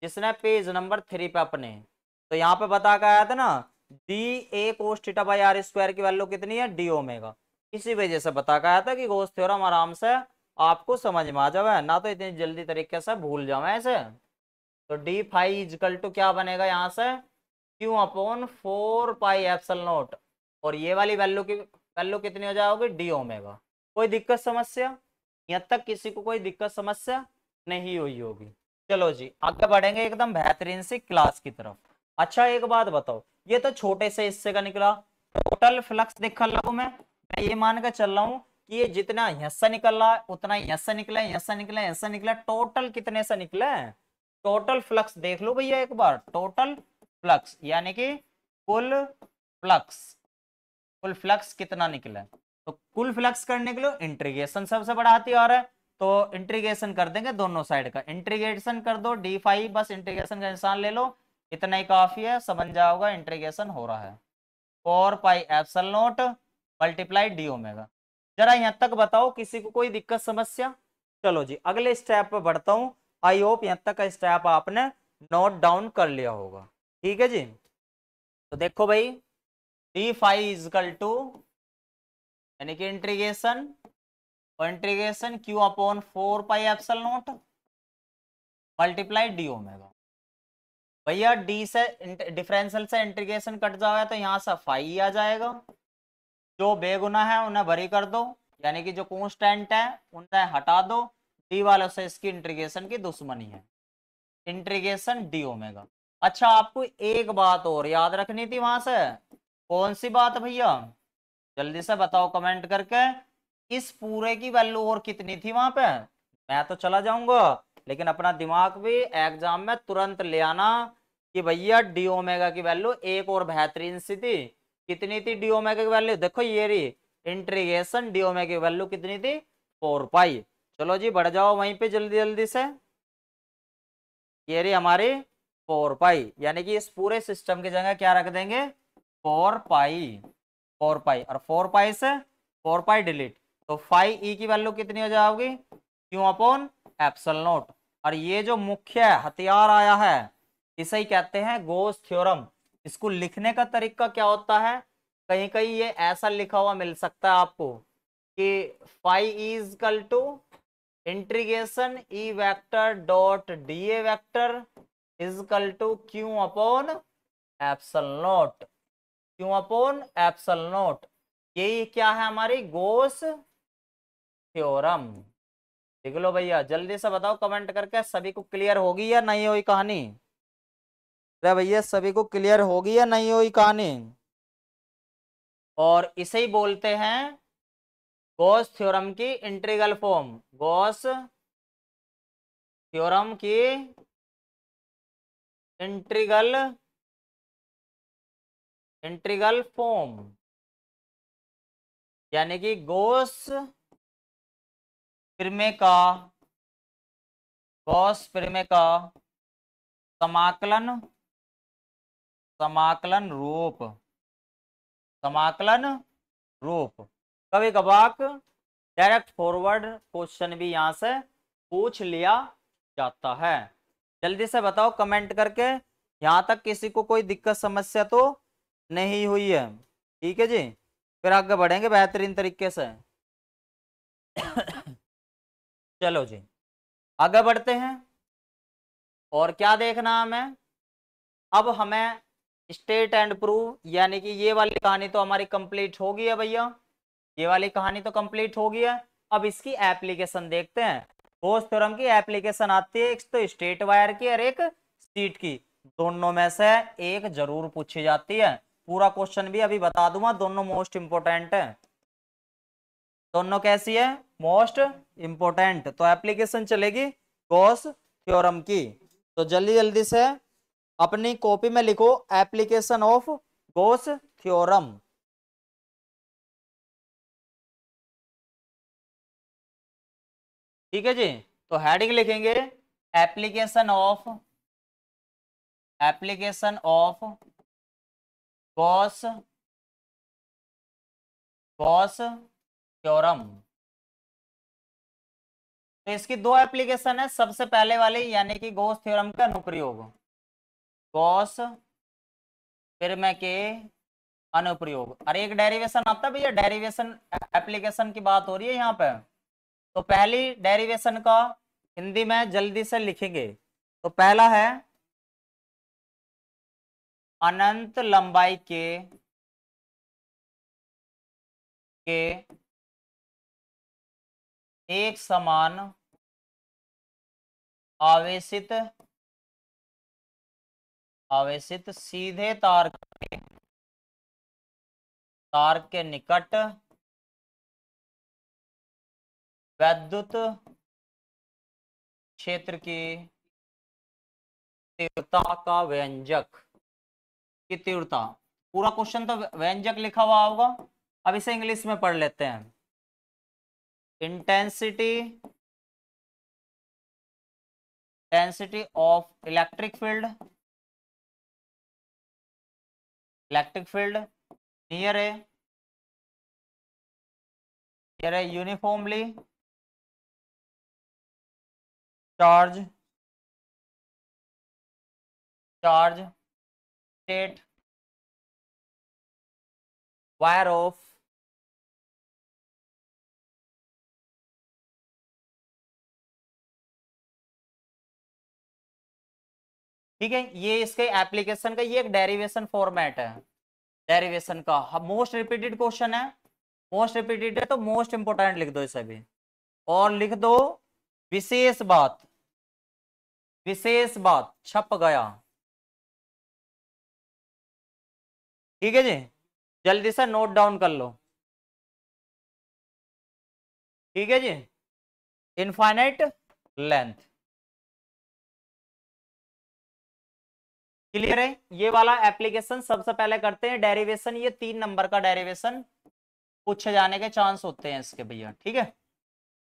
जिसने पेज नंबर थ्री पे अपने तो यहाँ पे बता के आया था ना D A cos theta by R square की वैल्यू कितनी है डी ओमेगा इसी वजह से बता के आया था कि गोस थ्योरम आराम से आपको समझ में आ जाए ना तो इतनी जल्दी तरीके से भूल जाओ ऐसे तो डी फाइव इजकल टू क्या बनेगा यहाँ से Q upon four pi epsilon naught और ये वाली वैल्यू की वैल्यू कितनी हो जाओगी डी ओमेगा कोई दिक्कत समस्या यहाँ तक किसी को कोई दिक्कत समस्या नहीं हुई होगी चलो जी आगे बढ़ेंगे एकदम बेहतरीन से क्लास की तरफ अच्छा एक बात बताओ ये तो छोटे से हिस्से का निकला टोटल फ्लक्स देख लगू मैं मैं ये मान कर चल रहा हूँ कि ये जितना यहाँ से निकल रहा है उतना यहाँ से निकला यहाँ से निकला यहाँ से निकला टोटल कितने से निकला है टोटल फ्लक्स देख लो भैया एक बार टोटल फ्लक्स यानी कि कुल फ्लक्स कुल फ्लक्स कितना निकला तो कुल फ्लक्स करने के लिए इंट्रीगेशन सबसे बड़ा हाथी और है तो इंट्रीगेशन कर देंगे दोनों साइड का इंट्रीगेशन कर दो डी फाइव बस इंट्रीगेशन का निशान ले लो इतना ही काफी है समझ जाओगा इंट्रीगेशन हो रहा है four pi epsilon naught multiply D omega जरा यहाँ तक बताओ किसी को कोई दिक्कत समस्या चलो जी अगले स्टेप पर बढ़ता हूँ आई होप यहाँ तक का स्टेप आपने नोट डाउन कर लिया होगा ठीक है जी तो देखो भाई डी फाइव इजकल टू यानी कि इंट्रीगेशन और integration Q upon four pi epsilon naught multiply D omega भैया डी से डिफरेंशियल से इंट्रीगेशन कट जाएगा तो यहाँ से फाइव आ जाएगा जो बेगुना है उन्हें भरी कर दो यानी कि जो कॉन्स्टेंट है उन्हें हटा दो डी वालों से इसकी इंट्रीगेशन की दुश्मनी है इंट्रीगेशन डी ओमेगा अच्छा आपको एक बात और याद रखनी थी वहां से कौन सी बात भैया जल्दी से बताओ कमेंट करके इस पूरे की वैल्यू और कितनी थी वहां पे मैं तो चला जाऊंगा लेकिन अपना दिमाग भी एग्जाम में तुरंत ले आना कि भैया डी ओमेगा की वैल्यू एक और बेहतरीन सी थी कितनी थी डी ओमेगा की वैल्यू देखो ये रही इंट्रीगेशन डी ओमेगा की वैल्यू कितनी थी फोर पाई चलो जी बढ़ जाओ वहीं पे जल्दी जल्दी से ये रही हमारी फोर पाई यानी कि इस पूरे सिस्टम की जगह क्या रख देंगे फोर पाई फोर पाई और फोर पाई से फोर पाई डिलीट तो फाइव ई e की वैल्यू कितनी हो जाओगी क्यू अपॉन एप्सल नोट और ये जो मुख्य हथियार आया है इसे ही कहते हैं गोस थ्योरम इसको लिखने का तरीका क्या होता है कहीं कहीं ये ऐसा लिखा हुआ मिल सकता है आपको कि phi is equal to integration E vector dot D A vector is equal to Q upon epsilon naught Q upon epsilon naught यही क्या है हमारी गोस थ्योरम देख लो भैया जल्दी से बताओ कमेंट करके सभी को क्लियर होगी या नहीं हुई कहानी अरे भैया सभी को क्लियर होगी या नहीं हुई कहानी और इसे ही बोलते हैं गोस थ्योरम की इंट्रीगल फॉर्म गोस थ्योरम की इंट्रीगल इंट्रीगल फोम यानी कि गोस प्रमे का गोस प्रमे का समाकलन समाकलन रूप समाकलन रूप कभी कभाक डायरेक्ट फॉरवर्ड क्वेश्चन भी यहां से पूछ लिया जाता है जल्दी से बताओ कमेंट करके यहाँ तक किसी को कोई दिक्कत समस्या तो नहीं हुई है ठीक है जी फिर आगे बढ़ेंगे बेहतरीन तरीके से *coughs* चलो जी आगे बढ़ते हैं और क्या देखना हमें अब हमें स्टेट एंड प्रूव यानी कि ये वाली कहानी तो हमारी कंप्लीट होगी है भैया ये वाली कहानी तो कंप्लीट होगी है अब इसकी एप्लीकेशन देखते हैं बोस थ्योरम की एप्लीकेशन आती है एक तो स्टेट वायर की और एक सीट की दोनों में से एक जरूर पूछी जाती है पूरा क्वेश्चन भी अभी बता दूंगा दोनों मोस्ट इंपोर्टेंट है दोनों कैसी है मोस्ट इंपोर्टेंट तो एप्लीकेशन चलेगी गॉस थ्योरम की तो जल्दी जल्दी से अपनी कॉपी में लिखो एप्लीकेशन ऑफ गॉस थ्योरम ठीक है जी तो हेडिंग लिखेंगे application of application of Gauss Gauss theorem तो इसकी दो एप्लीकेशन है सबसे पहले वाली यानी कि गॉस थ्योरम का अनुप्रयोग गॉस फिर मैं के अनुप्रयोग अरे एक डेरिवेशन आता भैया डेरिवेशन एप्लीकेशन की बात हो रही है यहाँ पे तो पहली डेरिवेशन का हिंदी में जल्दी से लिखेंगे तो पहला है अनंत लंबाई के के एक समान आवेशित आवेशित सीधे तार के तार के निकट वैद्युत क्षेत्र की तीव्रता का व्यंजक की तीव्रता पूरा क्वेश्चन तो व्यंजक लिखा हुआ होगा अब इसे इंग्लिश में पढ़ लेते हैं intensity density of electric field electric field near है नियर है uniformly charge charge straight wire of ठीक है ये इसके एप्लीकेशन का ये एक डेरिवेशन फॉर्मेट है डेरिवेशन का मोस्ट रिपीटेड क्वेश्चन है मोस्ट रिपीटेड है तो मोस्ट इंपोर्टेंट लिख दो इसे भी और लिख दो विशेष बात विशेष बात छप गया ठीक है जी जल्दी से नोट डाउन कर लो ठीक है जी इनफाइनाइट लेंथ क्लियर है ये वाला एप्लीकेशन सबसे पहले करते हैं डेरिवेशन ये तीन नंबर का डेरिवेशन पूछे जाने के चांस होते हैं इसके भैया ठीक है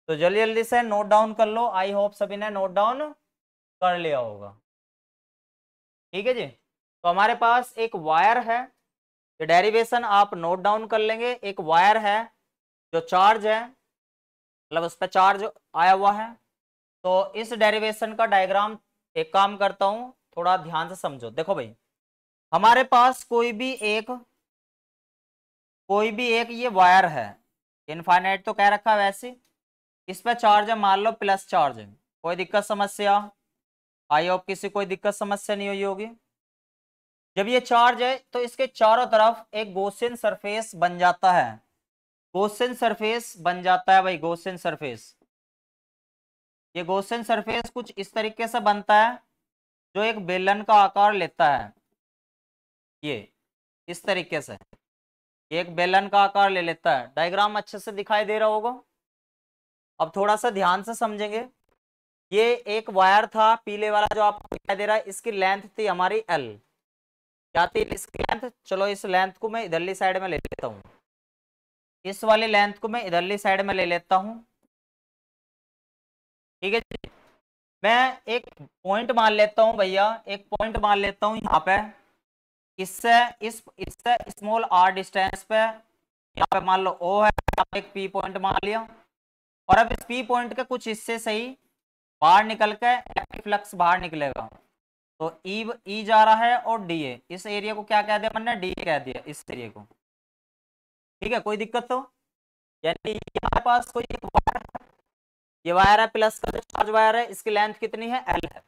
तो जल्दी जल्दी से नोट डाउन कर लो आई होप सभी ने नोट डाउन कर लिया होगा ठीक है जी तो हमारे पास एक वायर है जो डेरिवेशन आप नोट डाउन कर लेंगे एक वायर है जो चार्ज है मतलब उस पर चार्ज आया हुआ है तो इस डेरिवेशन का डायग्राम एक काम करता हूँ थोड़ा ध्यान से समझो देखो भाई हमारे पास कोई भी एक कोई भी एक ये वायर है इनफाइनाइट तो कह रखा है वैसे इस पर चार्ज है मान लो प्लस चार्ज है कोई दिक्कत समस्या आई होप किसी कोई दिक्कत समस्या नहीं हुई होगी जब ये चार्ज है तो इसके चारों तरफ एक गोसिन सरफेस बन जाता है गोसिन सरफेस बन जाता है भाई गोसिन सरफेस ये गोसिन सरफेस कुछ इस तरीके से बनता है जो एक बेलन का आकार लेता है ये इस तरीके से एक बेलन का आकार ले लेता है डायग्राम अच्छे से दिखाई दे रहा होगा अब थोड़ा सा ध्यान से समझेंगे ये एक वायर था पीले वाला जो आपको दिखाई दे रहा है इसकी लेंथ थी हमारी एल क्या थी इसकी लेंथ चलो इस लेंथ को मैं इधरली साइड में ले लेता हूँ इस वाले लेंथ को मैं इधरली साइड में ले लेता हूँ ठीक है मैं एक पॉइंट मान लेता हूँ भैया एक पॉइंट मान लेता हूँ यहाँ पे इससे इस इससे स्मॉल आर डिस्टेंस पे यहाँ पे मान लो ओ है एक पी पॉइंट मान लिया और अब इस पी पॉइंट के कुछ हिस्से सही बाहर निकल के इलेक्ट्रिक फ्लक्स बाहर निकलेगा तो ई e, e जा रहा है और डी ए इस एरिया को क्या कह दिया मैंने डी कह दिया इस एरिया को ठीक है कोई दिक्कत तो यानी हमारे पास कोई एक वायर है ये वायर है प्लस का चार्ज वायर है इसकी लेंथ कितनी है एल है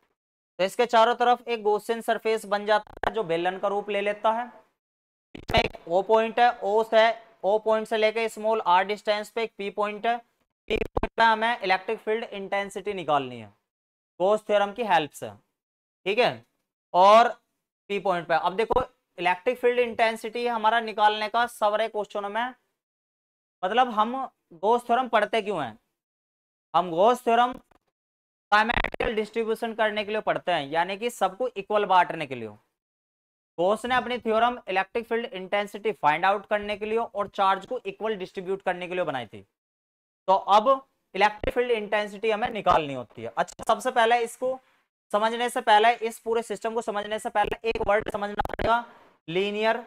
तो इसके चारों तरफ एक गोसियन सरफेस बन जाता है जो बेलन का रूप ले लेता है एक ओ पॉइंट है ओ है ओ पॉइंट से लेकर स्मॉल आर डिस्टेंस पे एक पी पॉइंट है पी बेटा हमें इलेक्ट्रिक फील्ड इंटेंसिटी निकालनी है गोस थ्योरम की हेल्प से ठीक है और पी पॉइंट पे अब देखो इलेक्ट्रिक फील्ड इंटेंसिटी हमारा निकालने का सवरे क्वेश्चनों में मतलब हम गोस थ्योरम पढ़ते क्यों हैं हम गोस थ्योरम काइमेटिकल डिस्ट्रीब्यूशन करने के लिए पढ़ते हैं यानी कि सबको इक्वल बांटने के लिए गोस ने अपनी theorem electric field intensity find out करने के लिए और चार्ज को इक्वल डिस्ट्रीब्यूट करने के लिए बनाई थी तो अब इलेक्ट्रिक फील्ड इंटेंसिटी हमें निकालनी होती है अच्छा सबसे पहले इसको समझने से पहले इस पूरे सिस्टम को समझने से पहले एक वर्ड समझना पड़ेगा लीनियर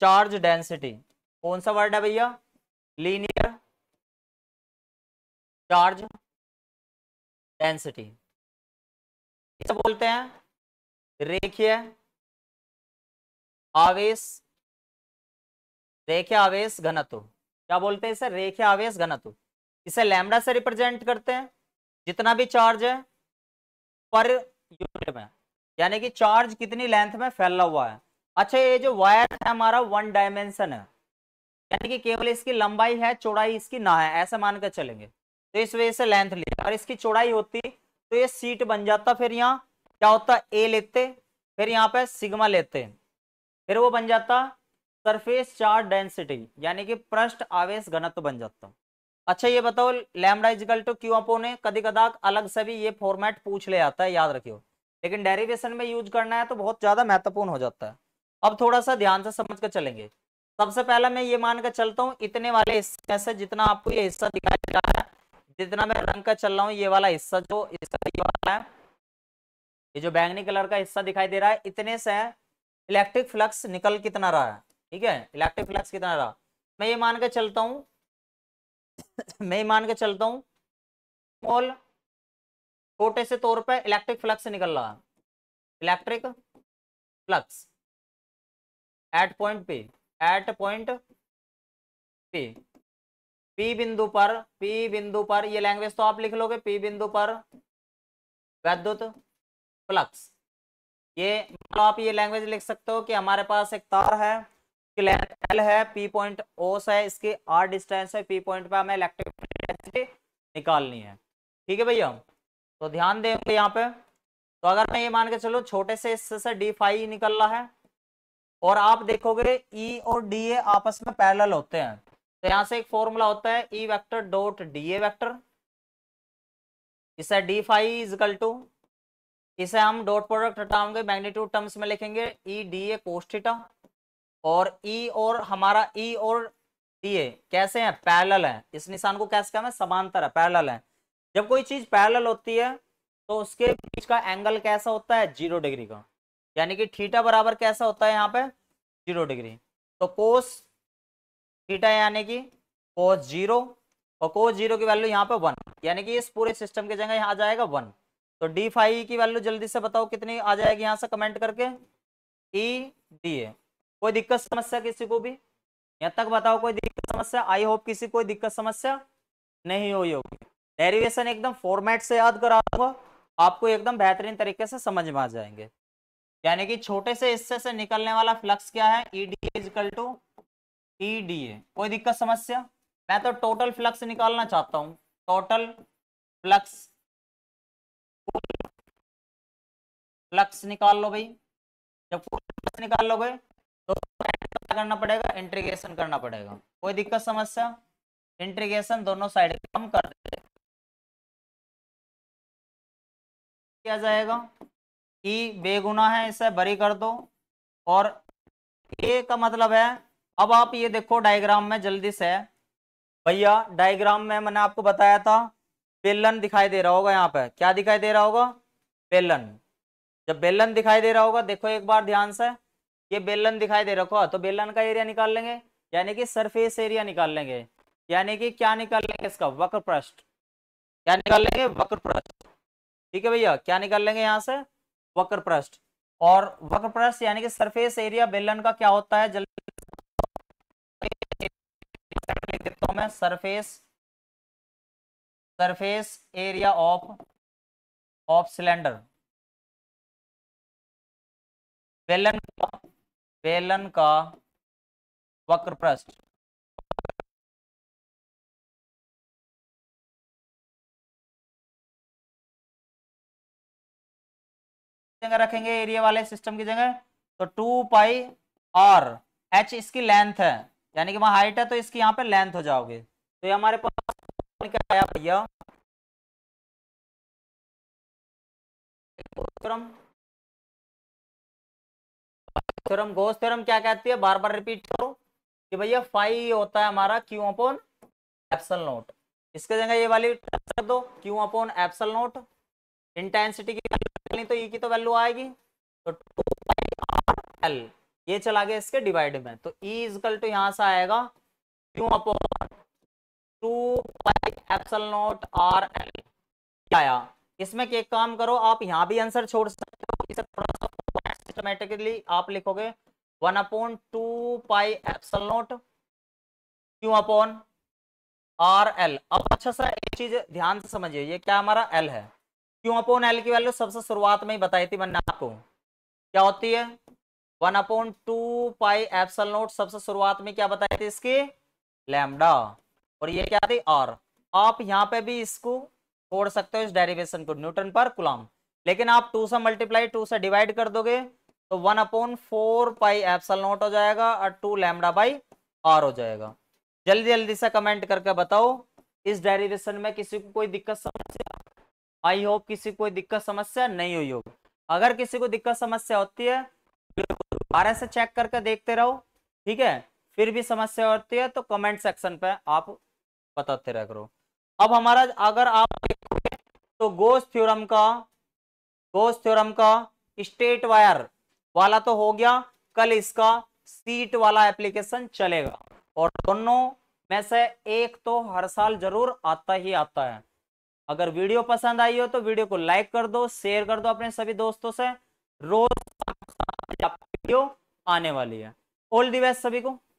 चार्ज डेंसिटी कौन सा वर्ड है भैया लीनियर चार्ज डेंसिटी इसे बोलते हैं रेखीय आवेश रेखीय आवेश घनत्व क्या बोलते हैं इसे रेखीय आवेश घनत्व इसे लैमडा से रिप्रेजेंट करते हैं जितना भी चार्ज है पर यूनिट में यानी कि चार्ज कितनी लेंथ में फैला हुआ है अच्छा ये जो वायर है हमारा वन डायमेंशन है यानी कि केवल इसकी लंबाई है चौड़ाई इसकी ना है ऐसा मान कर चलेंगे तो इस वजह से लेंथ ले और इसकी चौड़ाई होती तो ये सीट बन जाता फिर यहाँ क्या होता ए लेते फिर यहाँ पे सिग्मा लेते फिर वो बन जाता सरफेस चार्ज डेंसिटी यानी कि पृष्ठ आवेश घनत्व बन जाता अच्छा ये बताओ lambda is equal to Q upon है कभी कदाक अलग से भी ये फॉर्मेट पूछ ले आता है याद रखियो लेकिन डेरिवेशन में यूज करना है तो बहुत ज्यादा महत्वपूर्ण हो जाता है अब थोड़ा सा ध्यान से समझ कर चलेंगे सबसे पहले मैं ये मान कर चलता हूँ इतने वाले हिस्से से जितना आपको ये हिस्सा दिखाई जा रहा है जितना मैं रंग का चल रहा हूँ ये वाला हिस्सा जो ये वाला है ये जो बैंगनी कलर का हिस्सा दिखाई दे रहा है इतने से इलेक्ट्रिक फ्लक्स निकल कितना रहा है ठीक है इलेक्ट्रिक फ्लक्स कितना रहा मैं ये मान कर चलता हूँ मैं मान के चलता हूँ मोल छोटे से तौर पे इलेक्ट्रिक फ्लक्स निकल रहा है electric flux at point P at point P P बिंदु पर पी बिंदु पर ये लैंग्वेज तो आप लिख लोगे पी बिंदु पर वैद्युत फ्लक्स ये आप ये लैंग्वेज लिख सकते हो कि हमारे पास एक तार है कि लेंथ एल है पी पॉइंट ओ है इसके आर डिस्टेंस है पी पॉइंट पे हमें इलेक्ट्रिक डेंसिटी निकालनी है ठीक है भैया तो ध्यान देंगे यहाँ पे तो अगर मैं ये मान के चलो छोटे से इससे से डी फाइव निकल रहा है और आप देखोगे ई e और डी ए आपस में पैरेलल होते हैं तो यहां से एक फॉर्मूला होता है E vector dot D A vector इसे डी फाइव इजकल टू इसे हम डॉट प्रोडक्ट हटाओगे मैग्नीट्यूड टर्म्स में लिखेंगे ई डी ए कोस्टिटा और ई और हमारा ई और डी ए कैसे हैं पैरेलल है इस निशान को कैसे कहना है समांतर है पैरेलल है जब कोई चीज पैरेलल होती है तो उसके बीच का एंगल कैसा होता है जीरो डिग्री का यानी कि थीटा बराबर कैसा होता है यहाँ पे जीरो डिग्री तो कोस थीटा यानी कि कोस जीरो और कोस जीरो की वैल्यू यहाँ पे वन यानी कि इस पूरे सिस्टम की जगह यहाँ आ जाएगा वन तो डी फाइव की वैल्यू जल्दी से बताओ कितनी आ जाएगी यहाँ से कमेंट करके ई डी ए कोई दिक्कत समस्या किसी को भी यहाँ तक बताओ कोई दिक्कत समस्या आई होप किसी कोई दिक्कत समस्या नहीं हुई होगी डेरिवेशन एकदम फॉर्मेट से याद करा दूंगा आपको एकदम बेहतरीन तरीके से समझ में आ जाएंगे यानी कि छोटे से हिस्से से निकलने वाला फ्लक्स क्या है E D to E D A कोई दिक्कत समस्या मैं तो टोटल फ्लक्स निकालना चाहता हूँ टोटल फ्लक्स फ्लक्स निकाल लो भाई जब फ्लक्स निकाल लोगे तो करना पड़ेगा इंट्रीगेशन करना पड़ेगा कोई दिक्कत समस्या इंट्रीगेशन दोनों साइड कम कर देते किया जाएगा कि बेगुना है इसे बरी कर दो और ए का मतलब है अब आप ये देखो डायग्राम में जल्दी से भैया डायग्राम में मैंने आपको बताया था बेलन दिखाई दे रहा होगा यहाँ पे क्या दिखाई दे रहा होगा बेलन जब बेलन दिखाई दे रहा होगा देखो एक बार ध्यान से ये बेलन दिखाई दे रखो हाँ, तो बेलन का एरिया निकाल लेंगे यानी कि सरफेस एरिया निकाल लेंगे यानी कि क्या निकाल लेंगे इसका वक्र पृष्ठ क्या निकाल लेंगे वक्र पृष्ठ ठीक है भैया क्या निकाल लेंगे यहाँ से वक्र पृष्ठ और वक्र पृष्ठ यानी कि सरफेस एरिया बेलन का क्या होता है जल्दी में तो मैं surface surface area of of cylinder बेलन बेलन का वक्र पृष्ठ जगह रखेंगे एरिया वाले सिस्टम की जगह तो टू पाई आर एच इसकी लेंथ है यानी कि वहां हाइट है तो इसकी यहाँ पे लेंथ हो जाओगे तो ये हमारे पास क्या आया भैया थ्योरम गोस थ्योरम क्या कहती है बार बार रिपीट करो कि भैया फाइव होता है हमारा क्यू अपॉन एप्सल नोट इसके जगह ये वाली कर दो Q upon epsilon naught intensity तो e की तो ये की तो वैल्यू आएगी तो टू बाई आर एल ये चला गया इसके डिवाइड में तो ई इजकल टू यहाँ से आएगा Q upon two by epsilon naught R L आया इसमें एक काम करो आप यहाँ भी आंसर छोड़ सकते हो इसे थोड़ा ऑटोमेटिकली आप लिखोगे one upon two pi epsilon naught Q upon R L अब अच्छा सा एक चीज ध्यान से समझिए ये क्या हमारा एल है क्यू अपॉन एल की वैल्यू सबसे शुरुआत में ही बताई थी मैंने आपको क्या होती है one upon two pi epsilon naught सबसे शुरुआत में क्या बताई थी इसकी लैमडा और ये क्या थी आर आप यहाँ पे भी इसको छोड़ सकते हो इस डेरिवेशन को न्यूटन पर कुलाम लेकिन आप टू से मल्टीप्लाई टू से डिवाइड कर दोगे तो one upon four pi epsilon naught हो जाएगा और टू लैमडा बाई आर हो जाएगा जल्दी जल्दी से कमेंट करके बताओ इस डेरिवेशन में किसी को कोई दिक्कत समस्या आई होप किसी कोई दिक्कत समस्या नहीं हुई होगी अगर किसी को दिक्कत समस्या होती है दोबारा से चेक करके देखते रहो ठीक है फिर भी समस्या होती है तो कमेंट सेक्शन पे आप बताते रह करो अब हमारा अगर आप देखोगे तो गोस थ्योरम का गोस थ्योरम का स्टेट वायर वाला तो हो गया कल इसका सीट वाला एप्लीकेशन चलेगा और दोनों में से एक तो हर साल जरूर आता ही आता है अगर वीडियो पसंद आई हो तो वीडियो को लाइक कर दो शेयर कर दो अपने सभी दोस्तों से रोज वीडियो आने वाली है ऑल दी बेस्ट सभी को